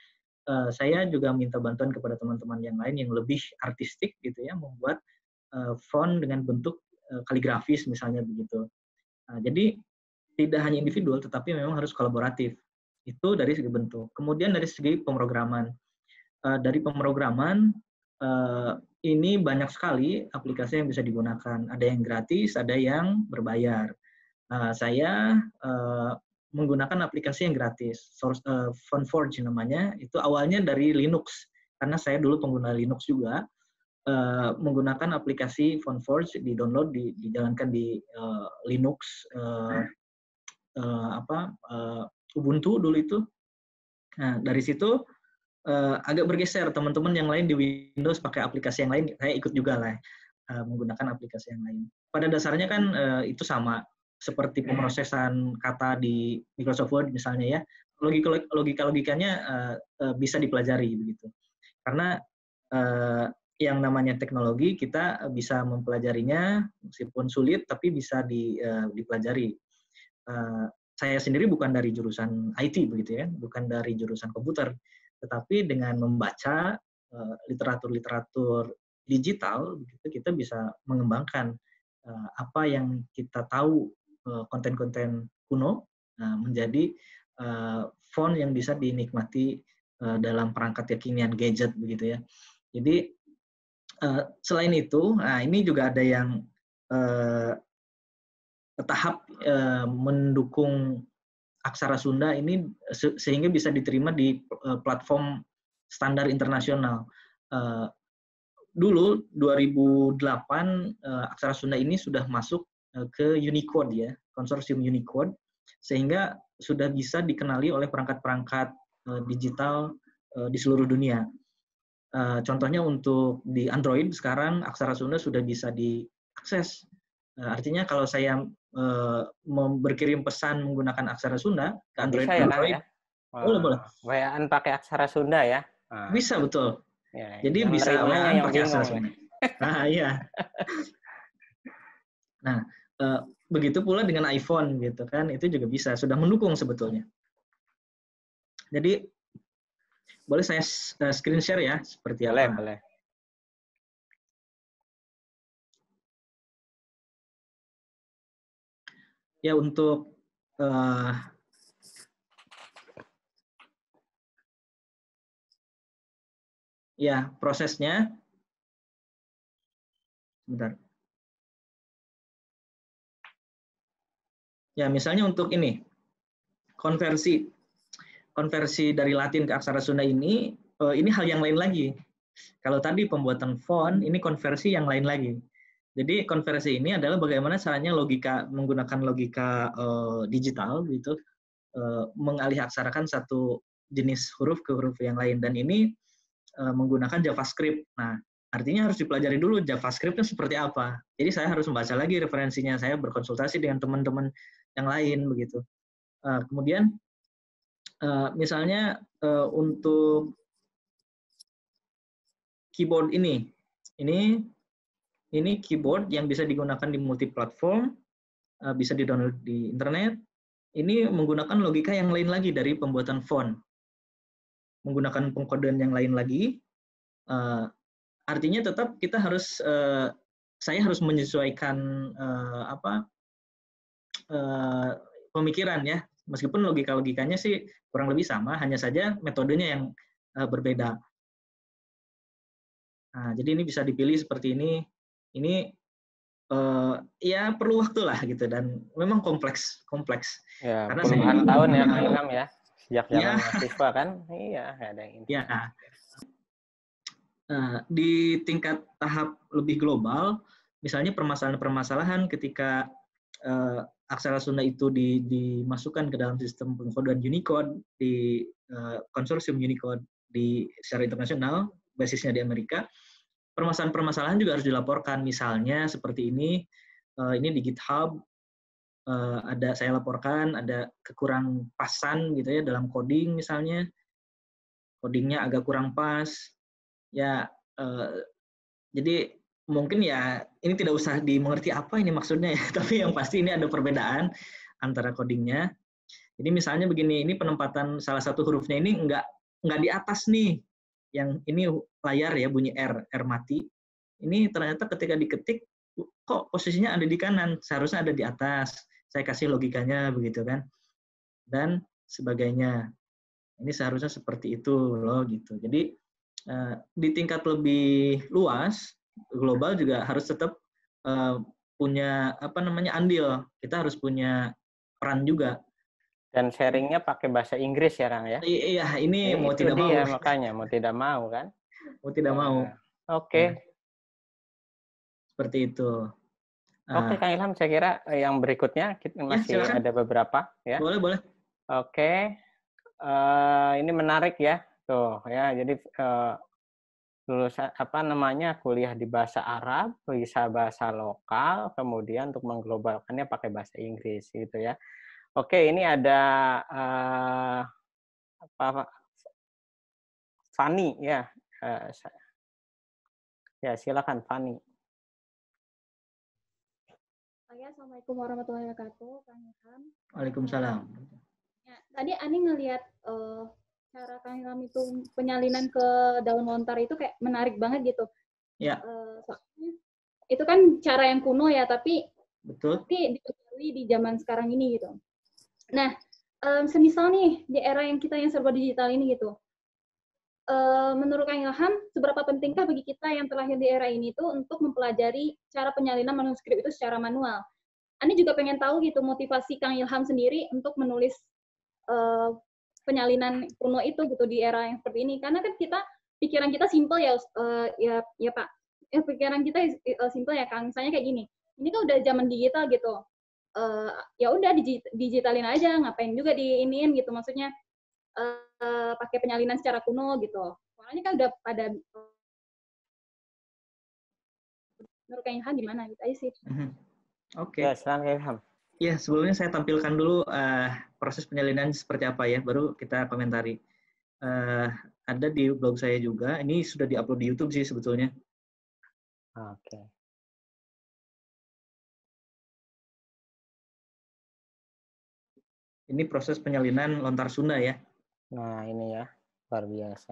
uh, saya juga minta bantuan kepada teman-teman yang lain yang lebih artistik gitu ya, membuat uh, font dengan bentuk uh, kaligrafis misalnya begitu. Nah, jadi tidak hanya individual, tetapi memang harus kolaboratif. Itu dari segi bentuk. Kemudian dari segi pemrograman. Uh, dari pemrograman uh, ini banyak sekali aplikasi yang bisa digunakan. Ada yang gratis, ada yang berbayar. Nah, saya uh, menggunakan aplikasi yang gratis, uh, eh, FontForge namanya. Itu awalnya dari Linux karena saya dulu pengguna Linux juga. Uh, menggunakan aplikasi FontForge di download di, dijalankan di uh, Linux uh, uh, apa uh, Ubuntu dulu itu nah dari situ uh, agak bergeser teman-teman yang lain di Windows pakai aplikasi yang lain saya ikut juga lah uh, menggunakan aplikasi yang lain pada dasarnya kan uh, itu sama seperti pemrosesan kata di Microsoft Word misalnya ya logika logika logikanya uh, uh, bisa dipelajari begitu karena uh, yang namanya teknologi kita bisa mempelajarinya meskipun sulit tapi bisa di, uh, dipelajari uh, saya sendiri bukan dari jurusan IT begitu ya bukan dari jurusan komputer tetapi dengan membaca literatur-literatur uh, digital begitu kita bisa mengembangkan apa yang kita tahu Eh, konten-konten kuno nah, menjadi eh, font yang bisa dinikmati eh, dalam perangkat kekinian gadget begitu ya. Jadi selain itu, nah ini juga ada yang tahap mendukung aksara Sunda ini sehingga bisa diterima di platform standar internasional dulu 2008 aksara Sunda ini sudah masuk Eh, ke Unicode ya, konsorsium Unicode, sehingga sudah bisa dikenali oleh perangkat-perangkat eh, digital eh, di seluruh dunia. Contohnya untuk di Android sekarang aksara Sunda sudah bisa diakses. Artinya kalau saya berkirim pesan menggunakan aksara Sunda ke Android, bisa ya, Android kan, ya? boleh boleh. Bayaan pakai aksara Sunda ya? Ah. Bisa betul. Ya, Jadi bisa pakai aksara ya. Sunda. Ah, iya. Nah iya. Nah, Eh, begitu pula dengan iPhone gitu kan, itu juga bisa sudah mendukung sebetulnya. Jadi boleh saya eh, screen share ya seperti boleh, apa? Boleh. Ya untuk uh, ya prosesnya. Sebentar. Ya, misalnya untuk ini, konversi. Konversi dari Latin ke aksara Sunda ini, eh, ini hal yang lain lagi. Kalau tadi pembuatan font, ini konversi yang lain lagi. Jadi konversi ini adalah bagaimana caranya logika menggunakan logika eh, digital gitu uh, mengalih aksarakan satu jenis huruf ke huruf yang lain dan ini menggunakan JavaScript. Nah, artinya harus dipelajari dulu JavaScript nya seperti apa. Jadi saya harus membaca lagi referensinya, saya berkonsultasi dengan teman-teman yang lain begitu. Uh, kemudian uh, misalnya uh, untuk keyboard ini, ini ini keyboard yang bisa digunakan di multi platform, uh, bisa di download di internet. Ini menggunakan logika yang lain lagi dari pembuatan font, menggunakan pengkodean yang lain lagi. Uh, artinya tetap kita harus uh, saya harus menyesuaikan uh, apa Eh, pemikiran ya. Meskipun logika-logikanya sih kurang lebih sama, hanya saja metodenya yang uh, berbeda. Nah, jadi ini bisa dipilih seperti ini. Ini uh, ya perlu waktu lah gitu dan memang kompleks, kompleks. Ya, Karena saya, tahun ya, Kang ya. ya. Sejak ya. zaman ya. mahasiswa kan? Iya, ada yang ini. Ya. Nah, di tingkat tahap lebih global, misalnya permasalahan-permasalahan ketika aksara Sunda itu di, dimasukkan ke dalam sistem pengkodean Unicode di uh, konsorsium Unicode di secara internasional basisnya di Amerika permasalahan-permasalahan juga harus dilaporkan misalnya seperti ini uh, ini di GitHub uh, ada saya laporkan ada kekurang pasan gitu ya dalam coding misalnya codingnya agak kurang pas ya uh, jadi mungkin ya ini tidak usah dimengerti apa ini maksudnya ya, tapi yang pasti ini ada perbedaan antara codingnya. Jadi misalnya begini, ini penempatan salah satu hurufnya ini enggak enggak di atas nih. Yang ini layar ya bunyi R, R mati. Ini ternyata ketika diketik kok posisinya ada di kanan, seharusnya ada di atas. Saya kasih logikanya begitu kan. Dan sebagainya. Ini seharusnya seperti itu loh gitu. Jadi eh, di tingkat lebih luas global juga harus tetap uh, eh, punya apa namanya andil. Kita harus punya peran juga. Dan sharingnya pakai bahasa Inggris ya, Rang ya? I iya, ini, eh, mau tidak dia, mau. makanya mau tidak mau kan? Mau tidak mau. Nah, oke. Okay. Iya. Hmm. Seperti itu. Nah. Oke, okay, Kang Ilham, saya kira yang berikutnya kita iya, masih ya, ada beberapa ya. Boleh, boleh. Oke. Okay. Uh, eh, ini menarik ya. Tuh, ya. Jadi uh, Lulus apa namanya kuliah di bahasa Arab, bisa bahasa lokal, kemudian untuk mengglobalkannya pakai bahasa Inggris gitu ya. Oke, ini ada uh, apa Fani ya. Uh, ya, silakan Fani. Assalamualaikum warahmatullahi wabarakatuh, Kang Ilham. Waalaikumsalam. Ya, tadi Ani ngelihat uh, cara kami itu penyalinan ke daun lontar itu kayak menarik banget gitu. Ya. Uh, itu kan cara yang kuno ya, tapi betul. Tapi di zaman sekarang ini gitu. Nah, um, semisal nih di era yang kita yang serba digital ini gitu. Uh, menurut Kang Ilham, seberapa pentingkah bagi kita yang terlahir di era ini tuh untuk mempelajari cara penyalinan manuskrip itu secara manual? Ani juga pengen tahu gitu motivasi Kang Ilham sendiri untuk menulis uh, penyalinan kuno itu gitu di era yang seperti ini karena kan kita pikiran kita simple ya uh, ya ya Pak ya pikiran kita uh, simple ya Kang misalnya kayak gini ini kan udah zaman digital gitu uh, ya udah digitalin aja ngapain juga di iniin gitu maksudnya uh, uh, pakai penyalinan secara kuno gitu Soalnya kan udah pada menurut Kang Ilham gimana gitu aja sih. Mm-hmm. Oke. Okay. Ya, Ya, sebelumnya saya tampilkan dulu uh, proses penyalinan seperti apa ya, baru kita komentari. Uh, ada di blog saya juga, ini sudah diupload di YouTube sih sebetulnya. Oke. Okay. Ini proses penyalinan lontar Sunda ya. Nah, ini ya, luar biasa.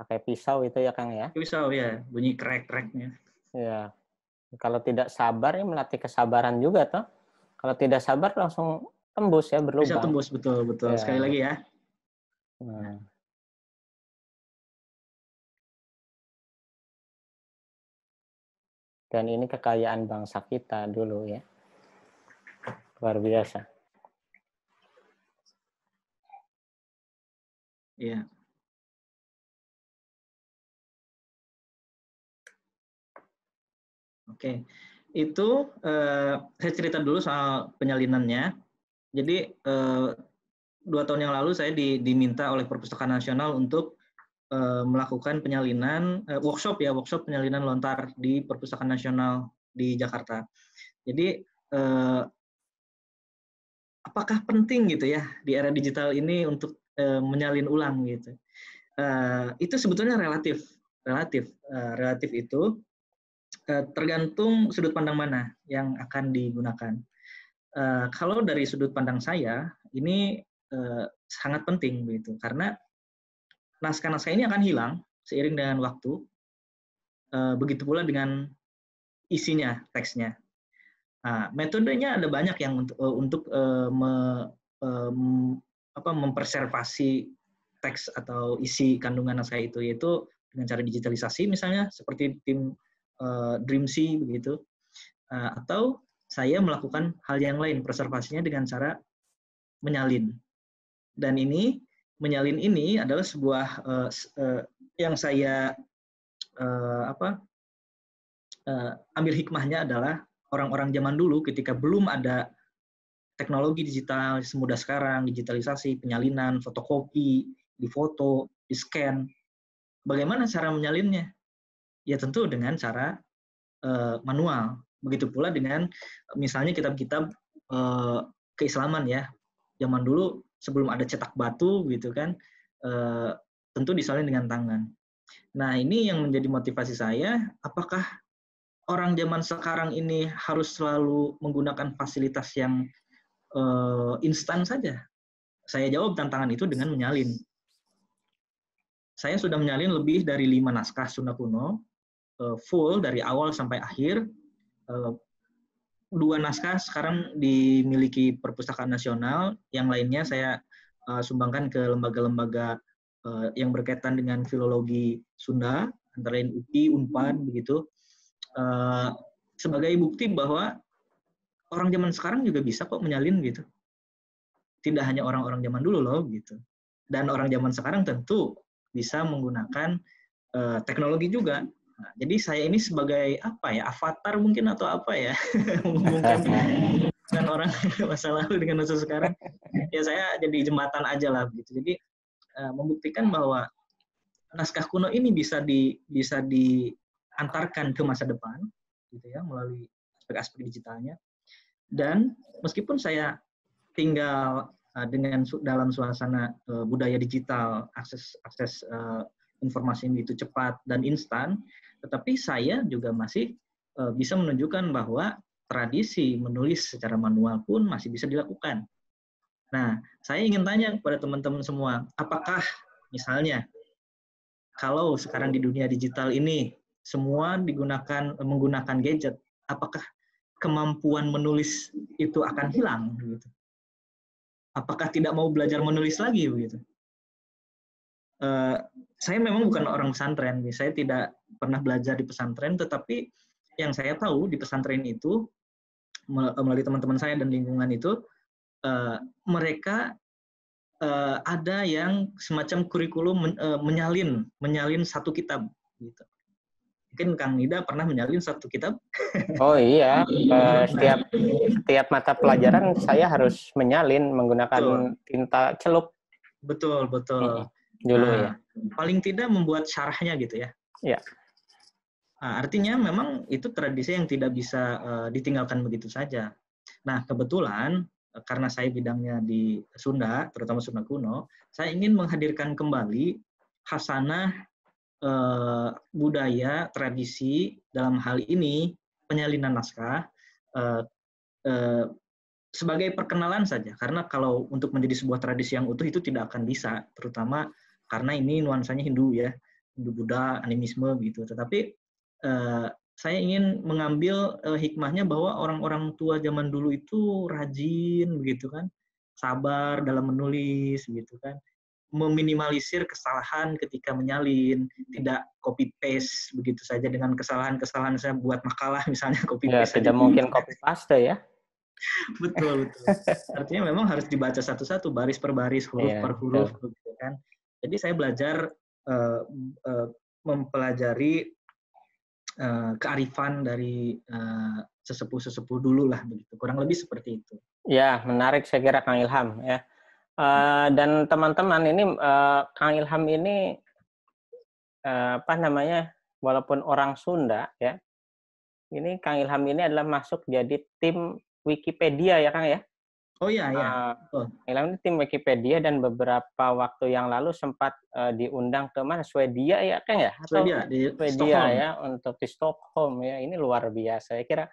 pakai pisau itu ya Kang ya? Pisau ya, bunyi krek-kreknya. Ya. Kalau tidak sabar ini ya melatih kesabaran juga toh. Kalau tidak sabar langsung tembus ya berlubang. Bisa tembus betul betul. Ya. Sekali lagi ya. Hmm. Dan ini kekayaan bangsa kita dulu ya. Luar biasa. Iya. Yeah. Oke, itu uh, saya cerita dulu soal penyalinannya. Jadi uh, dua tahun yang lalu saya di, diminta oleh Perpustakaan Nasional untuk uh, melakukan penyalinan uh, workshop ya workshop penyalinan lontar di Perpustakaan Nasional di Jakarta. Jadi uh, apakah penting gitu ya di era digital ini untuk uh, menyalin ulang gitu? Uh, itu sebetulnya relatif, relatif, uh, relatif itu Eh, tergantung sudut pandang mana yang akan digunakan. Eh, kalau dari sudut pandang saya, ini eh, sangat penting begitu karena naskah-naskah ini akan hilang seiring dengan waktu. Begitu pula dengan isinya, teksnya. Nah, metodenya ada banyak yang untuk untuk me, apa, memperservasi teks atau isi kandungan naskah itu yaitu dengan cara digitalisasi misalnya seperti tim uh, begitu uh, atau saya melakukan hal yang lain preservasinya dengan cara menyalin dan ini menyalin ini adalah sebuah uh, uh, yang saya uh, apa uh, ambil hikmahnya adalah orang-orang zaman dulu ketika belum ada teknologi digital semudah sekarang digitalisasi penyalinan fotokopi difoto di scan bagaimana cara menyalinnya Ya tentu dengan cara eh, manual. Begitu pula dengan misalnya kitab-kitab eh, keislaman ya. Zaman dulu sebelum ada cetak batu gitu kan, eh, tentu disalin dengan tangan. Nah ini yang menjadi motivasi saya, apakah orang zaman sekarang ini harus selalu menggunakan fasilitas yang instan saja? Saya jawab tantangan itu dengan menyalin. Saya sudah menyalin lebih dari lima naskah Sunda kuno Eh, full dari awal sampai akhir. Eh, dua naskah sekarang dimiliki Perpustakaan Nasional, yang lainnya saya eh, sumbangkan ke lembaga-lembaga yang berkaitan dengan filologi Sunda, antara lain UPI, UNPAD, begitu. Sebagai bukti bahwa orang zaman sekarang juga bisa kok menyalin gitu. Tidak hanya orang-orang zaman dulu loh gitu. Dan orang zaman sekarang tentu bisa menggunakan uh, teknologi juga Nah, jadi saya ini sebagai apa ya avatar mungkin atau apa ya menghubungkan dengan orang masa lalu dengan masa sekarang ya saya jadi jembatan aja lah gitu jadi uh, membuktikan bahwa naskah kuno ini bisa di bisa diantarkan ke masa depan gitu ya melalui aspek-aspek digitalnya dan meskipun saya tinggal eh, dengan dalam suasana uh, budaya digital akses akses uh, informasi itu cepat dan instan tetapi saya juga masih e, bisa menunjukkan bahwa tradisi menulis secara manual pun masih bisa dilakukan. Nah, saya ingin tanya kepada teman-teman semua, apakah misalnya kalau sekarang di dunia digital ini semua digunakan e, menggunakan gadget, apakah kemampuan menulis itu akan hilang gitu? Apakah tidak mau belajar menulis lagi begitu? Uh, saya memang bukan orang pesantren, saya tidak pernah belajar di pesantren, tetapi yang saya tahu di pesantren itu eh, melalui teman-teman saya dan lingkungan itu uh, mereka uh, ada yang semacam kurikulum men, uh, menyalin menyalin satu kitab gitu. Mungkin Kang Nida pernah menyalin satu kitab? Oh iya, uh, setiap setiap mata pelajaran saya harus menyalin menggunakan betul. tinta celup. Betul, betul. dulu nah, ya. Paling tidak membuat syarahnya gitu ya. Ya. Ah, artinya memang itu tradisi yang tidak bisa eh, ditinggalkan begitu saja. Nah, kebetulan eh, karena saya bidangnya di Sunda, terutama Sunda kuno, saya ingin menghadirkan kembali hasanah uh, eh, budaya, tradisi dalam hal ini penyalinan naskah uh, uh, sebagai perkenalan saja. Karena kalau untuk menjadi sebuah tradisi yang utuh itu tidak akan bisa, terutama karena ini nuansanya Hindu ya, Hindu Buddha, animisme gitu. Tetapi Eh, saya ingin mengambil eh, hikmahnya bahwa orang-orang tua zaman dulu itu rajin begitu kan, sabar dalam menulis gitu kan, meminimalisir kesalahan ketika menyalin, tidak copy paste begitu saja dengan kesalahan-kesalahan saya buat makalah misalnya copy ya, paste. Ya, tidak mungkin copy paste ya. betul betul. Artinya memang harus dibaca satu-satu baris per baris, huruf ya, per huruf begitu kan. Jadi saya belajar uh, uh, mempelajari Eh, kearifan dari eh, sesepuh-sesepuh dulu lah begitu. Kurang lebih seperti itu. Ya, menarik saya kira Kang Ilham ya. Uh, dan teman-teman ini uh, Kang Ilham ini uh, apa namanya? Walaupun orang Sunda ya. Ini Kang Ilham ini adalah masuk jadi tim Wikipedia ya Kang ya. Oh iya, iya. Uh, Helm ini tim Wikipedia dan beberapa waktu yang lalu sempat uh, diundang ke mana? Swedia ya kan ya? Atau Swedia di Swedia Stockholm. ya untuk di Stockholm ya. Ini luar biasa. Saya kira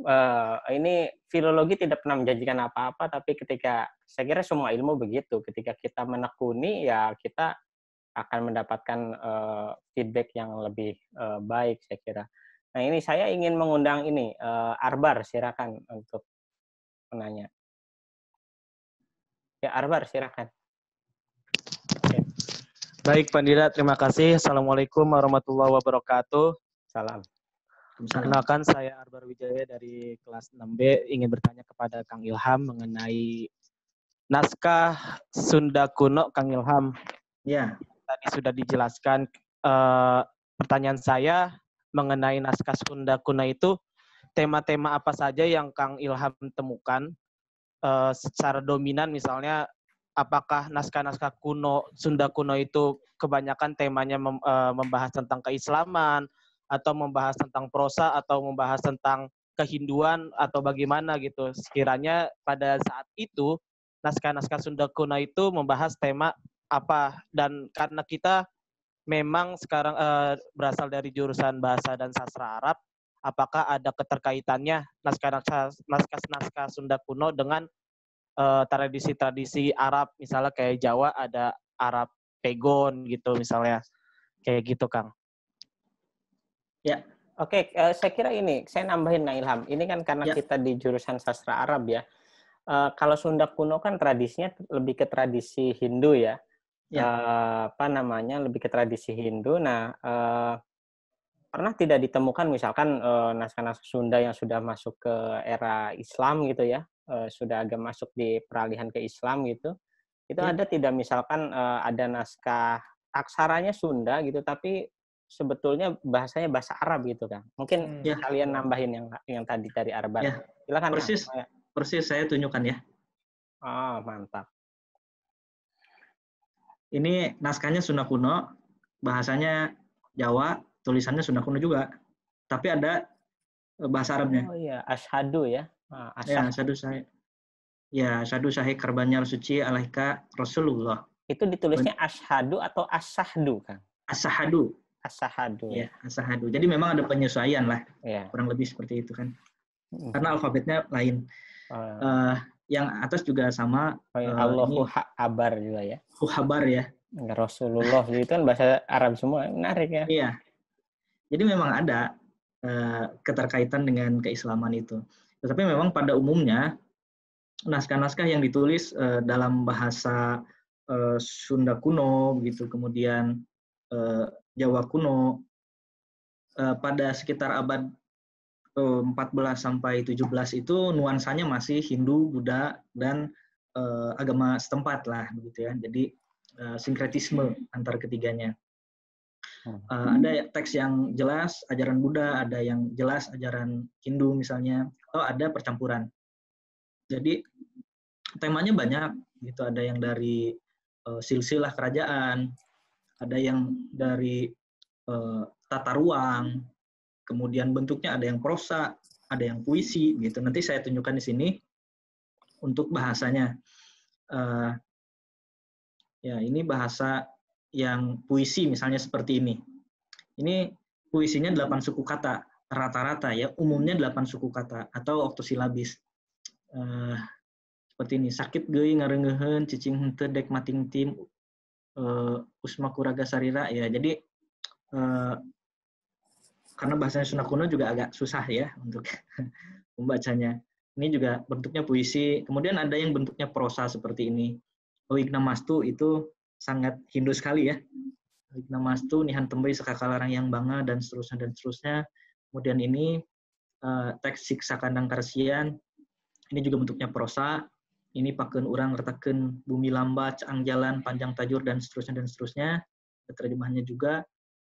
uh, ini filologi tidak pernah menjanjikan apa-apa tapi ketika saya kira semua ilmu begitu. Ketika kita menekuni ya kita akan mendapatkan uh, feedback yang lebih uh, baik saya kira. Nah, ini saya ingin mengundang ini uh, Arbar silakan untuk menanya. Ya, Arbar, silakan. Baik, Pandira, terima kasih. Assalamualaikum warahmatullahi wabarakatuh. Salam. Kenalkan, saya Arbar Wijaya dari kelas 6B ingin bertanya kepada Kang Ilham mengenai naskah Sunda kuno Kang Ilham. Ya. Tadi sudah dijelaskan uh, pertanyaan saya mengenai naskah Sunda kuno itu tema-tema apa saja yang Kang Ilham temukan Eh, secara dominan misalnya apakah naskah-naskah kuno Sunda kuno itu kebanyakan temanya mem, uh, membahas tentang keislaman atau membahas tentang prosa atau membahas tentang kehinduan atau bagaimana gitu. Sekiranya pada saat itu naskah-naskah Sunda kuno itu membahas tema apa dan karena kita memang sekarang uh, berasal dari jurusan bahasa dan sastra Arab apakah ada keterkaitannya naskah-naskah naskah Sunda kuno dengan eh, tradisi-tradisi uh, Arab misalnya kayak Jawa ada Arab pegon gitu misalnya kayak gitu Kang. Ya, oke okay, uh, eh, saya kira ini saya nambahin Nah Ilham. Ini kan karena ya. kita di jurusan sastra Arab ya. Uh, kalau Sunda kuno kan tradisinya lebih ke tradisi Hindu ya. ya. Uh, apa namanya lebih ke tradisi Hindu. Nah uh, pernah tidak ditemukan misalkan eh, naskah-naskah Sunda yang sudah masuk ke era Islam gitu ya, eh, sudah agak masuk di peralihan ke Islam gitu. Itu ya. ada tidak misalkan eh, ada naskah aksaranya Sunda gitu tapi sebetulnya bahasanya bahasa Arab gitu kan. Mungkin ya. kalian nambahin yang yang tadi dari Arab. Ya. Silakan. Persis ya. persis saya tunjukkan ya. Oh, mantap. Ini naskahnya Sunda kuno, bahasanya Jawa, tulisannya Sunda kuno juga, tapi ada eh, bahasa Arabnya. Oh iya, ashadu ya. Ah, ya, ashadu. Ya, ashadu sahih. Ya, ashadu sahih kerbannya suci alaika Rasulullah. Itu ditulisnya ashadu atau asahdu, Kang? Asahadu. Asahadu. Ya. ya, asahadu. Jadi memang ada penyesuaian lah. Ya. Kurang lebih seperti itu kan. Hmm. Karena alfabetnya lain. Oh. Uh, yang atas juga sama. Oh, ya. Eh, Allahu uh, Abar juga ya. Huhabar ya. Rasulullah itu kan bahasa Arab semua. Menarik ya. Iya. Jadi memang ada uh, keterkaitan dengan keislaman itu. Tetapi memang pada umumnya naskah-naskah yang ditulis uh, dalam bahasa uh, Sunda kuno begitu kemudian uh, Jawa kuno uh, pada sekitar abad 14 sampai 17 itu nuansanya masih Hindu, Buddha dan uh, agama setempat lah begitu ya. Jadi sinkretisme antar ketiganya. Uh, ada ya teks yang jelas ajaran Buddha, ada yang jelas ajaran Hindu misalnya, atau ada percampuran. Jadi temanya banyak gitu, ada yang dari uh, silsilah kerajaan, ada yang dari uh, tata ruang, kemudian bentuknya ada yang prosa, ada yang puisi gitu. Nanti saya tunjukkan di sini untuk bahasanya. Uh, ya ini bahasa yang puisi misalnya seperti ini. Ini puisinya 8 suku kata rata-rata ya, umumnya 8 suku kata atau oktosilabis. Uh, seperti ini, sakit gue ngarengeuheun cicing henteu dek mating tim uh, usma kuraga sarira ya. Jadi uh, karena bahasanya Sunda kuno juga agak susah ya untuk membacanya. Ini juga bentuknya puisi. Kemudian ada yang bentuknya prosa seperti ini. Wigna oh, Mastu itu sangat Hindu sekali ya. Namastu, Nihan Tembei, Sekakalarang Yang bangga dan seterusnya, dan seterusnya. Kemudian ini uh, teks siksa kandang karsian, ini juga bentuknya prosa, ini pakun urang retakun bumi lamba, caang jalan, panjang tajur, dan seterusnya, dan seterusnya. Terjemahannya juga.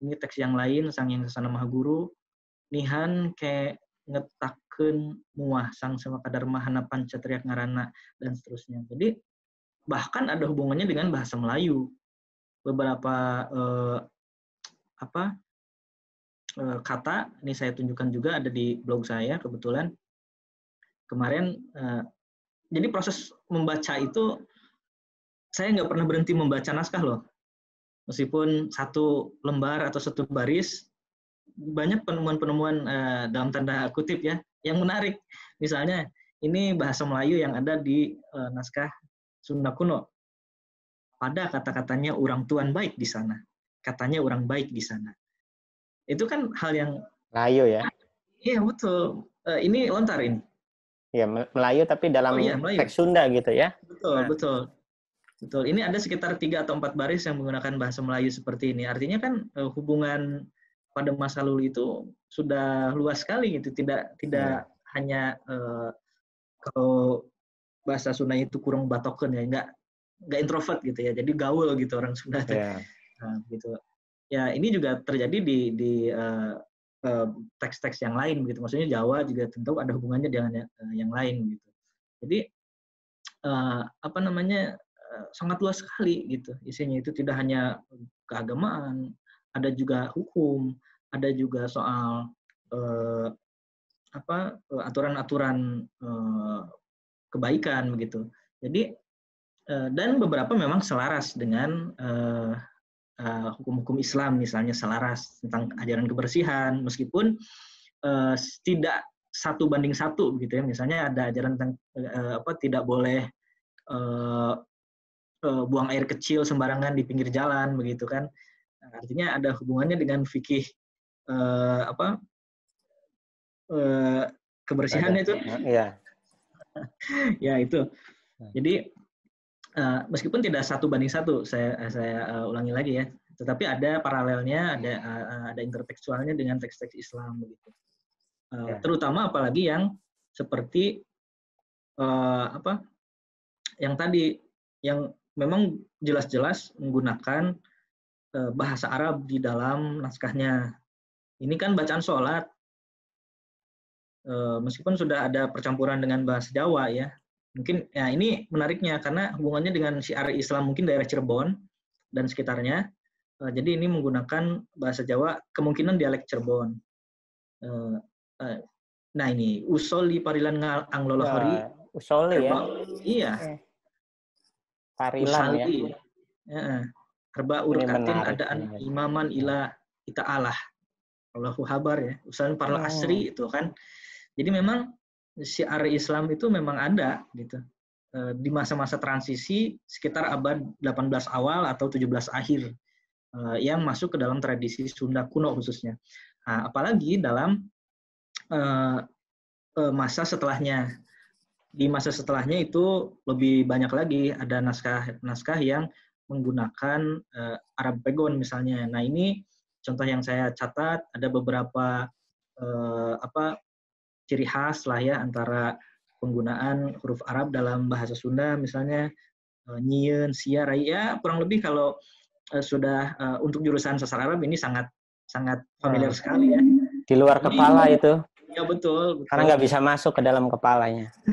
Ini teks yang lain, Sang Yang Sesana Maha Guru, Nihan ke ngetaken muah, Sang Semakadar mahana Pancatriak Ngarana, dan seterusnya. Jadi, bahkan ada hubungannya dengan bahasa Melayu. Beberapa eh, apa eh, kata ini saya tunjukkan juga ada di blog saya kebetulan kemarin. Eh, jadi proses membaca itu saya nggak pernah berhenti membaca naskah loh. Meskipun satu lembar atau satu baris, banyak penemuan-penemuan eh, dalam tanda kutip ya, yang menarik. Misalnya, ini bahasa Melayu yang ada di eh, naskah Sunda kuno. pada kata-katanya orang tuan baik di sana. Katanya orang baik di sana. Itu kan hal yang... Melayu ya? Iya, betul. Uh, ini lontar ini. Ya, Melayu tapi dalam oh, iya, Melayu. teks Sunda gitu ya? Betul, nah. betul. Betul. Ini ada sekitar tiga atau empat baris yang menggunakan bahasa Melayu seperti ini. Artinya kan eh, hubungan pada masa lalu itu sudah luas sekali gitu. Tidak tidak hmm. hanya uh, kalau bahasa Sunda itu kurang batoken ya nggak nggak introvert gitu ya jadi gaul gitu orang Sunda yeah. Iya. nah, gitu ya ini juga terjadi di di eh, eh, teks-teks yang lain gitu maksudnya Jawa juga tentu ada hubungannya dengan uh, yang lain gitu jadi uh, apa namanya uh, sangat luas sekali gitu isinya itu tidak hanya keagamaan ada juga hukum ada juga soal uh, apa aturan-aturan uh, kebaikan begitu. Jadi eh, dan beberapa memang selaras dengan eh, eh, hukum-hukum Islam misalnya selaras tentang ajaran kebersihan meskipun tidak satu banding satu gitu ya misalnya ada ajaran tentang apa tidak boleh buang air kecil sembarangan di pinggir jalan begitu kan nah, artinya ada hubungannya dengan fikih apa kebersihannya itu ya iya. ya itu. Nah. Jadi eh, meskipun tidak satu banding satu, saya saya eh, ulangi lagi ya, tetapi ada paralelnya, ada uh, ada intertekstualnya dengan teks-teks Islam begitu. Ya. Terutama apalagi yang seperti apa? Yang tadi yang memang jelas-jelas menggunakan bahasa Arab di dalam naskahnya. Ini kan bacaan sholat, Eh, meskipun sudah ada percampuran dengan bahasa Jawa ya. Mungkin ya ini menariknya karena hubungannya dengan syiar Islam mungkin daerah Cirebon dan sekitarnya. Eh, jadi ini menggunakan bahasa Jawa kemungkinan dialek Cirebon. Eh, nah ini usol di parilan anglolohori. Nah, usol ya. Iya. Eh. Parilan Usali. ya. ya. Herba iya. ya. urkatin adaan imaman ila ita Allah. Allahu habar ya. Usahain parla oh. asri itu kan jadi memang syiar Islam itu memang ada gitu e, di masa-masa transisi sekitar abad 18 awal atau 17 akhir e, yang masuk ke dalam tradisi Sunda kuno khususnya. Nah, apalagi dalam e, masa setelahnya. Di masa setelahnya itu lebih banyak lagi ada naskah-naskah yang menggunakan Arab Begon misalnya. Nah, ini contoh yang saya catat ada beberapa apa ciri khas lah ya antara penggunaan huruf Arab dalam bahasa Sunda misalnya eh, nyiun, siar raya kurang lebih kalau uh, sudah uh, untuk jurusan sastra Arab ini sangat sangat familiar hmm. sekali ya. Di luar Jadi, kepala itu. Ya betul. betul. Karena nggak bisa masuk ke dalam kepalanya.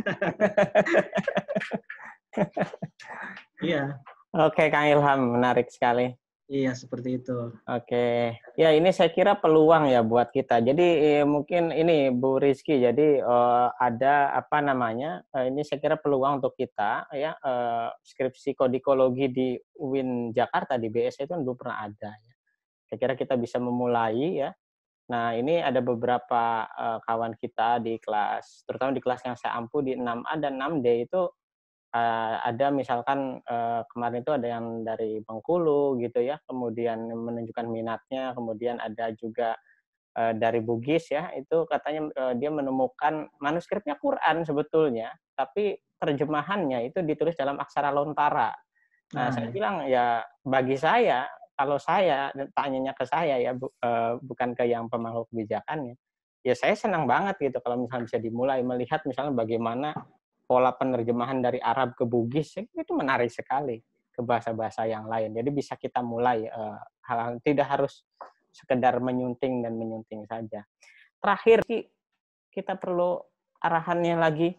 Iya. Oke, Kang Ilham, menarik sekali. Iya, seperti itu. Oke. Ya, ini saya kira peluang ya buat kita. Jadi eh, mungkin ini Bu Rizky, jadi eh, ada apa namanya? Eh, ini saya kira peluang untuk kita ya eh, skripsi kodikologi di UIN Jakarta di BS itu kan belum pernah ada ya. Saya kira kita bisa memulai ya. Nah, ini ada beberapa eh, kawan kita di kelas, terutama di kelas yang saya ampu di 6A dan 6D itu uh, ada misalkan uh, kemarin itu ada yang dari Bengkulu gitu ya, kemudian menunjukkan minatnya, kemudian ada juga uh, dari Bugis ya, itu katanya uh, dia menemukan manuskripnya Quran sebetulnya, tapi terjemahannya itu ditulis dalam aksara lontara. Nah, hmm. saya ya. bilang ya bagi saya kalau saya tanyanya ke saya ya bu, uh, bukan ke yang pemangku kebijakannya, ya saya senang banget gitu kalau misalnya bisa dimulai melihat misalnya bagaimana pola penerjemahan dari Arab ke Bugis ya, itu menarik sekali ke bahasa-bahasa yang lain. Jadi bisa kita mulai eh, hal, hal tidak harus sekedar menyunting dan menyunting saja. Terakhir kita perlu arahannya lagi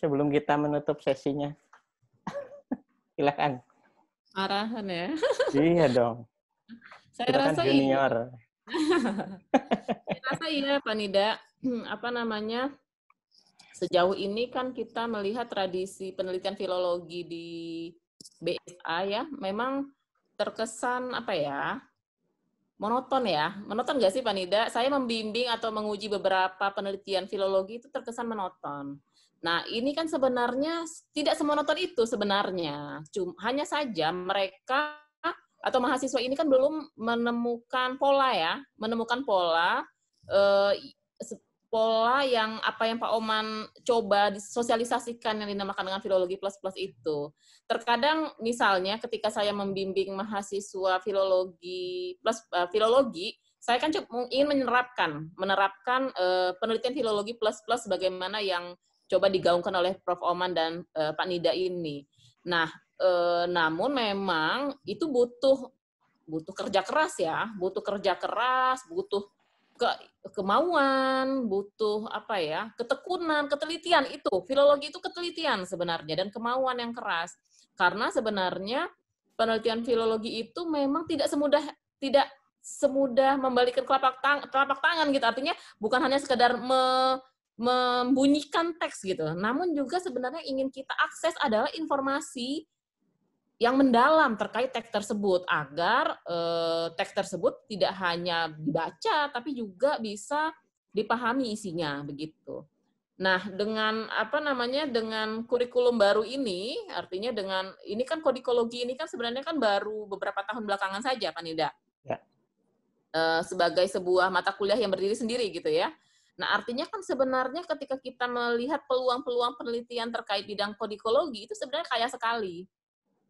sebelum kita menutup sesinya. Silakan. Arahan ya. iya dong. Saya Silakan rasa iya. junior. Iya. Saya rasa iya Panida, apa namanya? sejauh ini kan kita melihat tradisi penelitian filologi di BSA ya, memang terkesan apa ya, monoton ya. Monoton nggak sih Panida? Saya membimbing atau menguji beberapa penelitian filologi itu terkesan monoton. Nah, ini kan sebenarnya tidak semonoton itu sebenarnya. Cuma, hanya saja mereka atau mahasiswa ini kan belum menemukan pola ya, menemukan pola eh, pola yang apa yang Pak Oman coba disosialisasikan yang dinamakan dengan filologi plus plus itu. Terkadang misalnya ketika saya membimbing mahasiswa filologi plus uh, filologi, saya kan ingin menerapkan menerapkan uh, penelitian filologi plus plus bagaimana yang coba digaungkan oleh Prof Oman dan uh, Pak Nida ini. Nah, uh, namun memang itu butuh butuh kerja keras ya, butuh kerja keras, butuh juga kemauan, butuh apa ya, ketekunan, ketelitian itu. Filologi itu ketelitian sebenarnya dan kemauan yang keras. Karena sebenarnya penelitian filologi itu memang tidak semudah tidak semudah membalikkan telapak tangan, telapak tangan gitu. Artinya bukan hanya sekedar me, membunyikan teks gitu. Namun juga sebenarnya ingin kita akses adalah informasi yang mendalam terkait teks tersebut agar eh, teks tersebut tidak hanya dibaca tapi juga bisa dipahami isinya begitu. Nah, dengan apa namanya dengan kurikulum baru ini, artinya dengan ini kan kodikologi ini kan sebenarnya kan baru beberapa tahun belakangan saja kan Ya. Eh, sebagai sebuah mata kuliah yang berdiri sendiri gitu ya. Nah, artinya kan sebenarnya ketika kita melihat peluang-peluang penelitian terkait bidang kodikologi itu sebenarnya kaya sekali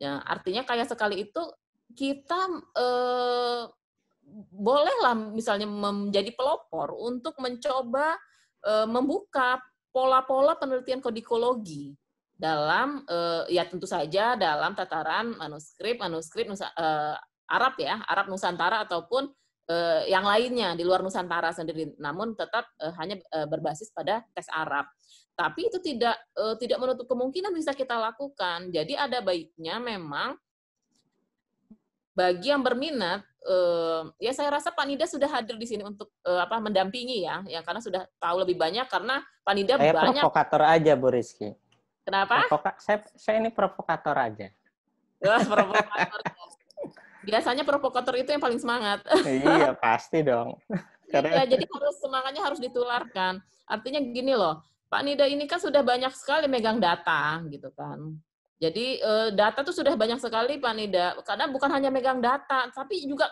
Ya, artinya kaya sekali itu kita eh, bolehlah misalnya menjadi pelopor untuk mencoba eh, membuka pola-pola penelitian kodikologi dalam eh, ya tentu saja dalam tataran manuskrip manuskrip nusa, eh, Arab ya Arab Nusantara ataupun eh, yang lainnya di luar Nusantara sendiri namun tetap eh, hanya eh, berbasis pada tes Arab tapi itu tidak uh, tidak menutup kemungkinan bisa kita lakukan. Jadi ada baiknya memang bagi yang berminat eh, ya saya rasa Panida sudah hadir di sini untuk eh, apa mendampingi ya ya karena sudah tahu lebih banyak karena Panida saya banyak provokator aja Bu Rizky. Kenapa? Provoka saya saya ini provokator aja. Jelas provokator. Biasanya provokator itu yang paling semangat. iya, pasti dong. Iya, karena... Ya, jadi harus semangatnya harus ditularkan. Artinya gini loh, Pak Nida ini kan sudah banyak sekali megang data gitu kan. Jadi eh, data tuh sudah banyak sekali Pak Nida. Karena bukan hanya megang data, tapi juga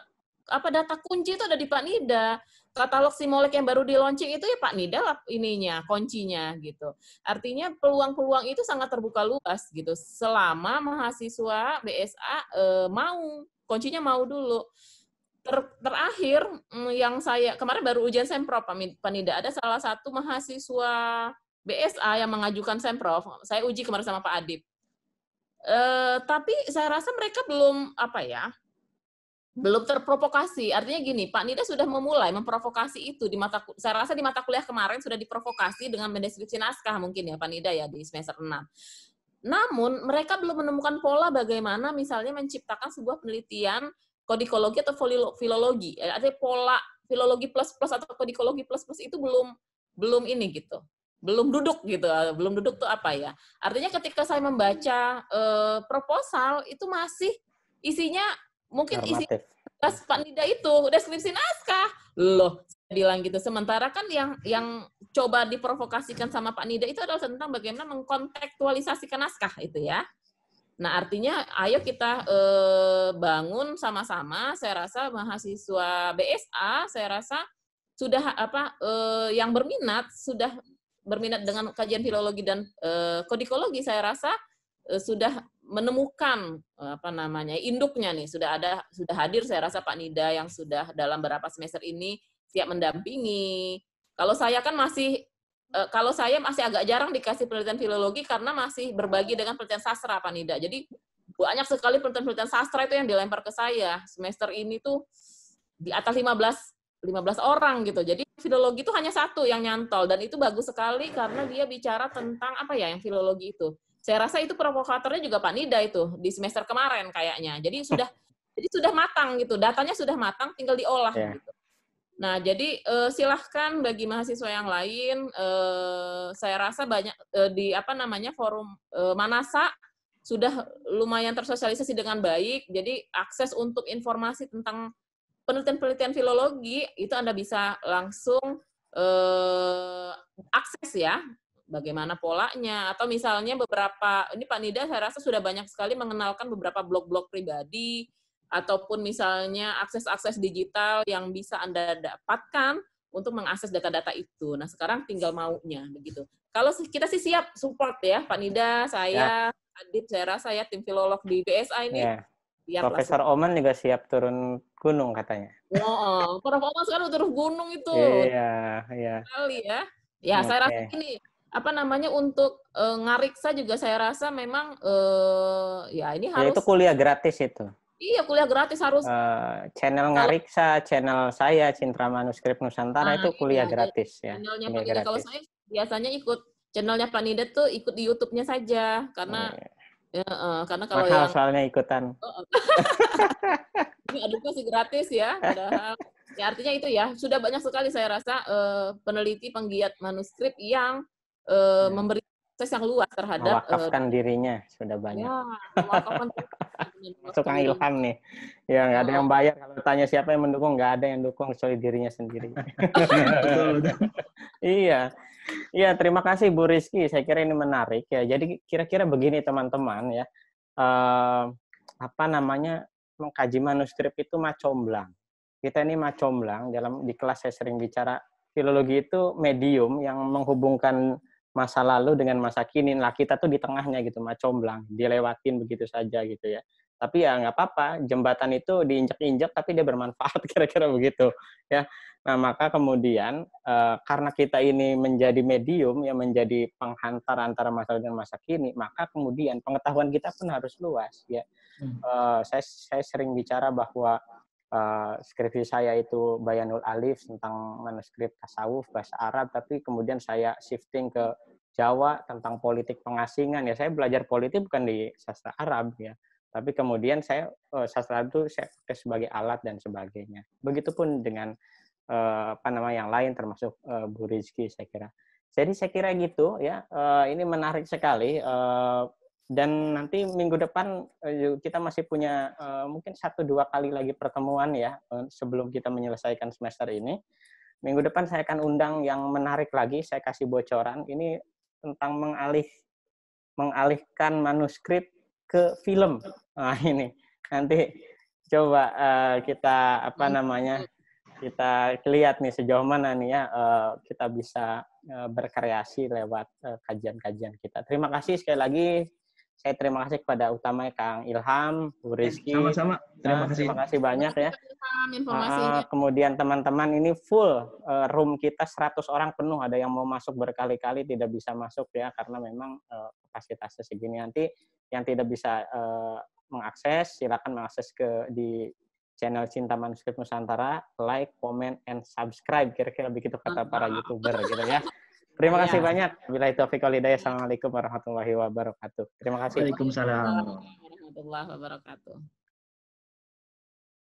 apa data kunci itu ada di Pak Nida. Katalog Simolek yang baru di itu ya Pak Nida lah ininya, kuncinya gitu. Artinya peluang-peluang itu sangat terbuka luas gitu. Selama mahasiswa BSA eh, mau, kuncinya mau dulu. Ter, terakhir mm, yang saya kemarin baru ujian sempro Pak Nida ada salah satu mahasiswa BSA yang mengajukan Semprov, saya uji kemarin sama Pak Adib. E, eh, tapi saya rasa mereka belum apa ya? belum terprovokasi. Artinya gini, Pak Nida sudah memulai memprovokasi itu di mata saya rasa di mata kuliah kemarin sudah diprovokasi dengan mendeskripsi naskah mungkin ya Pak Nida ya di semester 6. Namun, mereka belum menemukan pola bagaimana misalnya menciptakan sebuah penelitian kodikologi atau filologi. Eh, Ada pola filologi plus plus atau kodikologi plus plus itu belum belum ini gitu belum duduk gitu, belum duduk tuh apa ya? Artinya ketika saya membaca uh, proposal itu masih isinya mungkin Normatif. isi Pak Nida itu deskripsi naskah. Loh, saya bilang gitu. Sementara kan yang yang coba diprovokasikan sama Pak Nida itu adalah tentang bagaimana mengkontekstualisasikan naskah itu ya. Nah, artinya ayo kita eh, bangun sama-sama. Saya rasa mahasiswa BSA, saya rasa sudah apa eh, yang berminat sudah berminat dengan kajian filologi dan e, kodikologi saya rasa e, sudah menemukan eh, apa namanya induknya nih sudah ada sudah hadir saya rasa Pak Nida yang sudah dalam beberapa semester ini siap mendampingi. Kalau saya kan masih kalau saya masih agak jarang dikasih penelitian filologi karena masih berbagi dengan penelitian sastra Pak Nida. Jadi banyak sekali penelitian-penelitian sastra itu yang dilempar ke saya. Semester ini tuh di atas 15 15 orang gitu. Jadi filologi itu hanya satu yang nyantol dan itu bagus sekali karena dia bicara tentang apa ya yang filologi itu. Saya rasa itu provokatornya juga Pak Nida itu di semester kemarin kayaknya. Jadi sudah jadi sudah matang gitu, datanya sudah matang tinggal diolah yeah. gitu. Nah, jadi eh, silahkan bagi mahasiswa yang lain eh, saya rasa banyak eh, di apa namanya forum eh, Manasa sudah lumayan tersosialisasi dengan baik. Jadi akses untuk informasi tentang penelitian-penelitian filologi itu Anda bisa langsung eh, akses ya bagaimana polanya atau misalnya beberapa ini Pak Nida saya rasa sudah banyak sekali mengenalkan beberapa blog-blog pribadi ataupun misalnya akses-akses digital yang bisa Anda dapatkan untuk mengakses data-data itu. Nah, sekarang tinggal maunya begitu. Kalau kita sih siap support ya Pak Nida, saya ya. Adit, saya rasa ya tim filolog di BSA ini. Ya. Profesor Oman juga siap turun gunung katanya. Oh, performance sekarang udah turun gunung itu. Iya, iya. Kali ya. Ya, okay. saya rasa ini apa namanya untuk e, ngariksa juga saya rasa memang e, ya ini ya, harus. Ya, itu kuliah gratis itu. Iya, kuliah gratis harus. e, channel ngariksa, channel saya Cintra Manuskrip Nusantara nah, itu iya, kuliah iya, gratis ya. Channelnya kuliah gratis. Kalau saya biasanya ikut channelnya Panida tuh ikut di YouTube-nya saja karena. Oh, iya. Ya, uh, karena kalau Mahal yang soalnya ikutan. Uh, ini edukasi gratis ya, padahal ya artinya itu ya sudah banyak sekali saya rasa uh, peneliti penggiat manuskrip yang uh, hmm. memberi akses yang luas terhadap mewakafkan uh, dirinya sudah banyak. Ya, Tukang ilham nih. Ya nggak ada yang iya. bayar kalau tanya siapa yang mendukung nggak ada yang dukung kecuali dirinya sendiri. iya. Iya, terima kasih Bu Rizky. Saya kira ini menarik ya. Jadi kira-kira begini teman-teman ya. Uh, apa namanya mengkaji manuskrip itu macomblang. Kita ini macomblang dalam di kelas saya sering bicara filologi itu medium yang menghubungkan masa lalu dengan masa kini. Lah kita tuh di tengahnya gitu, macomblang, dilewatin begitu saja gitu ya tapi ya nggak apa-apa jembatan itu diinjak-injak tapi dia bermanfaat kira-kira begitu ya nah maka kemudian eh, karena kita ini menjadi medium yang menjadi penghantar antara masa dan masa kini maka kemudian pengetahuan kita pun harus luas ya e, saya saya sering bicara bahwa e, skripsi saya itu Bayanul Alif tentang manuskrip tasawuf bahasa Arab tapi kemudian saya shifting ke Jawa tentang politik pengasingan ya saya belajar politik bukan di sastra Arab ya tapi kemudian saya eh, sastra itu saya pakai sebagai alat dan sebagainya. Begitupun dengan eh, apa nama yang lain termasuk eh, Bu Rizky saya kira. Jadi saya kira gitu ya. ini menarik sekali dan nanti minggu depan kita masih punya mungkin satu dua kali lagi pertemuan ya sebelum kita menyelesaikan semester ini. Minggu depan saya akan undang yang menarik lagi. Saya kasih bocoran ini tentang mengalih mengalihkan manuskrip ke film Nah, ini nanti coba uh, kita apa hmm. namanya kita lihat nih sejauh mana nih ya uh, kita bisa uh, berkreasi lewat kajian-kajian uh, kita. Terima kasih sekali lagi. Saya terima kasih kepada utama Kang Ilham, Bu ya, Rizky. Sama-sama. Terima ah, kasih. Terima kasih banyak ya. Uh, kemudian teman-teman ini full uh, room kita 100 orang penuh. Ada yang mau masuk berkali-kali tidak bisa masuk ya karena memang uh, kapasitasnya segini. Nanti yang tidak bisa uh, mengakses, silakan mengakses ke di channel Cinta Manuskrip Nusantara, like, comment, and subscribe. Kira-kira begitu kata para youtuber gitu ya. Terima iya. kasih ya. banyak. Bila itu Afiq Assalamualaikum warahmatullahi wabarakatuh. Terima kasih. Waalaikumsalam. Warahmatullahi wabarakatuh.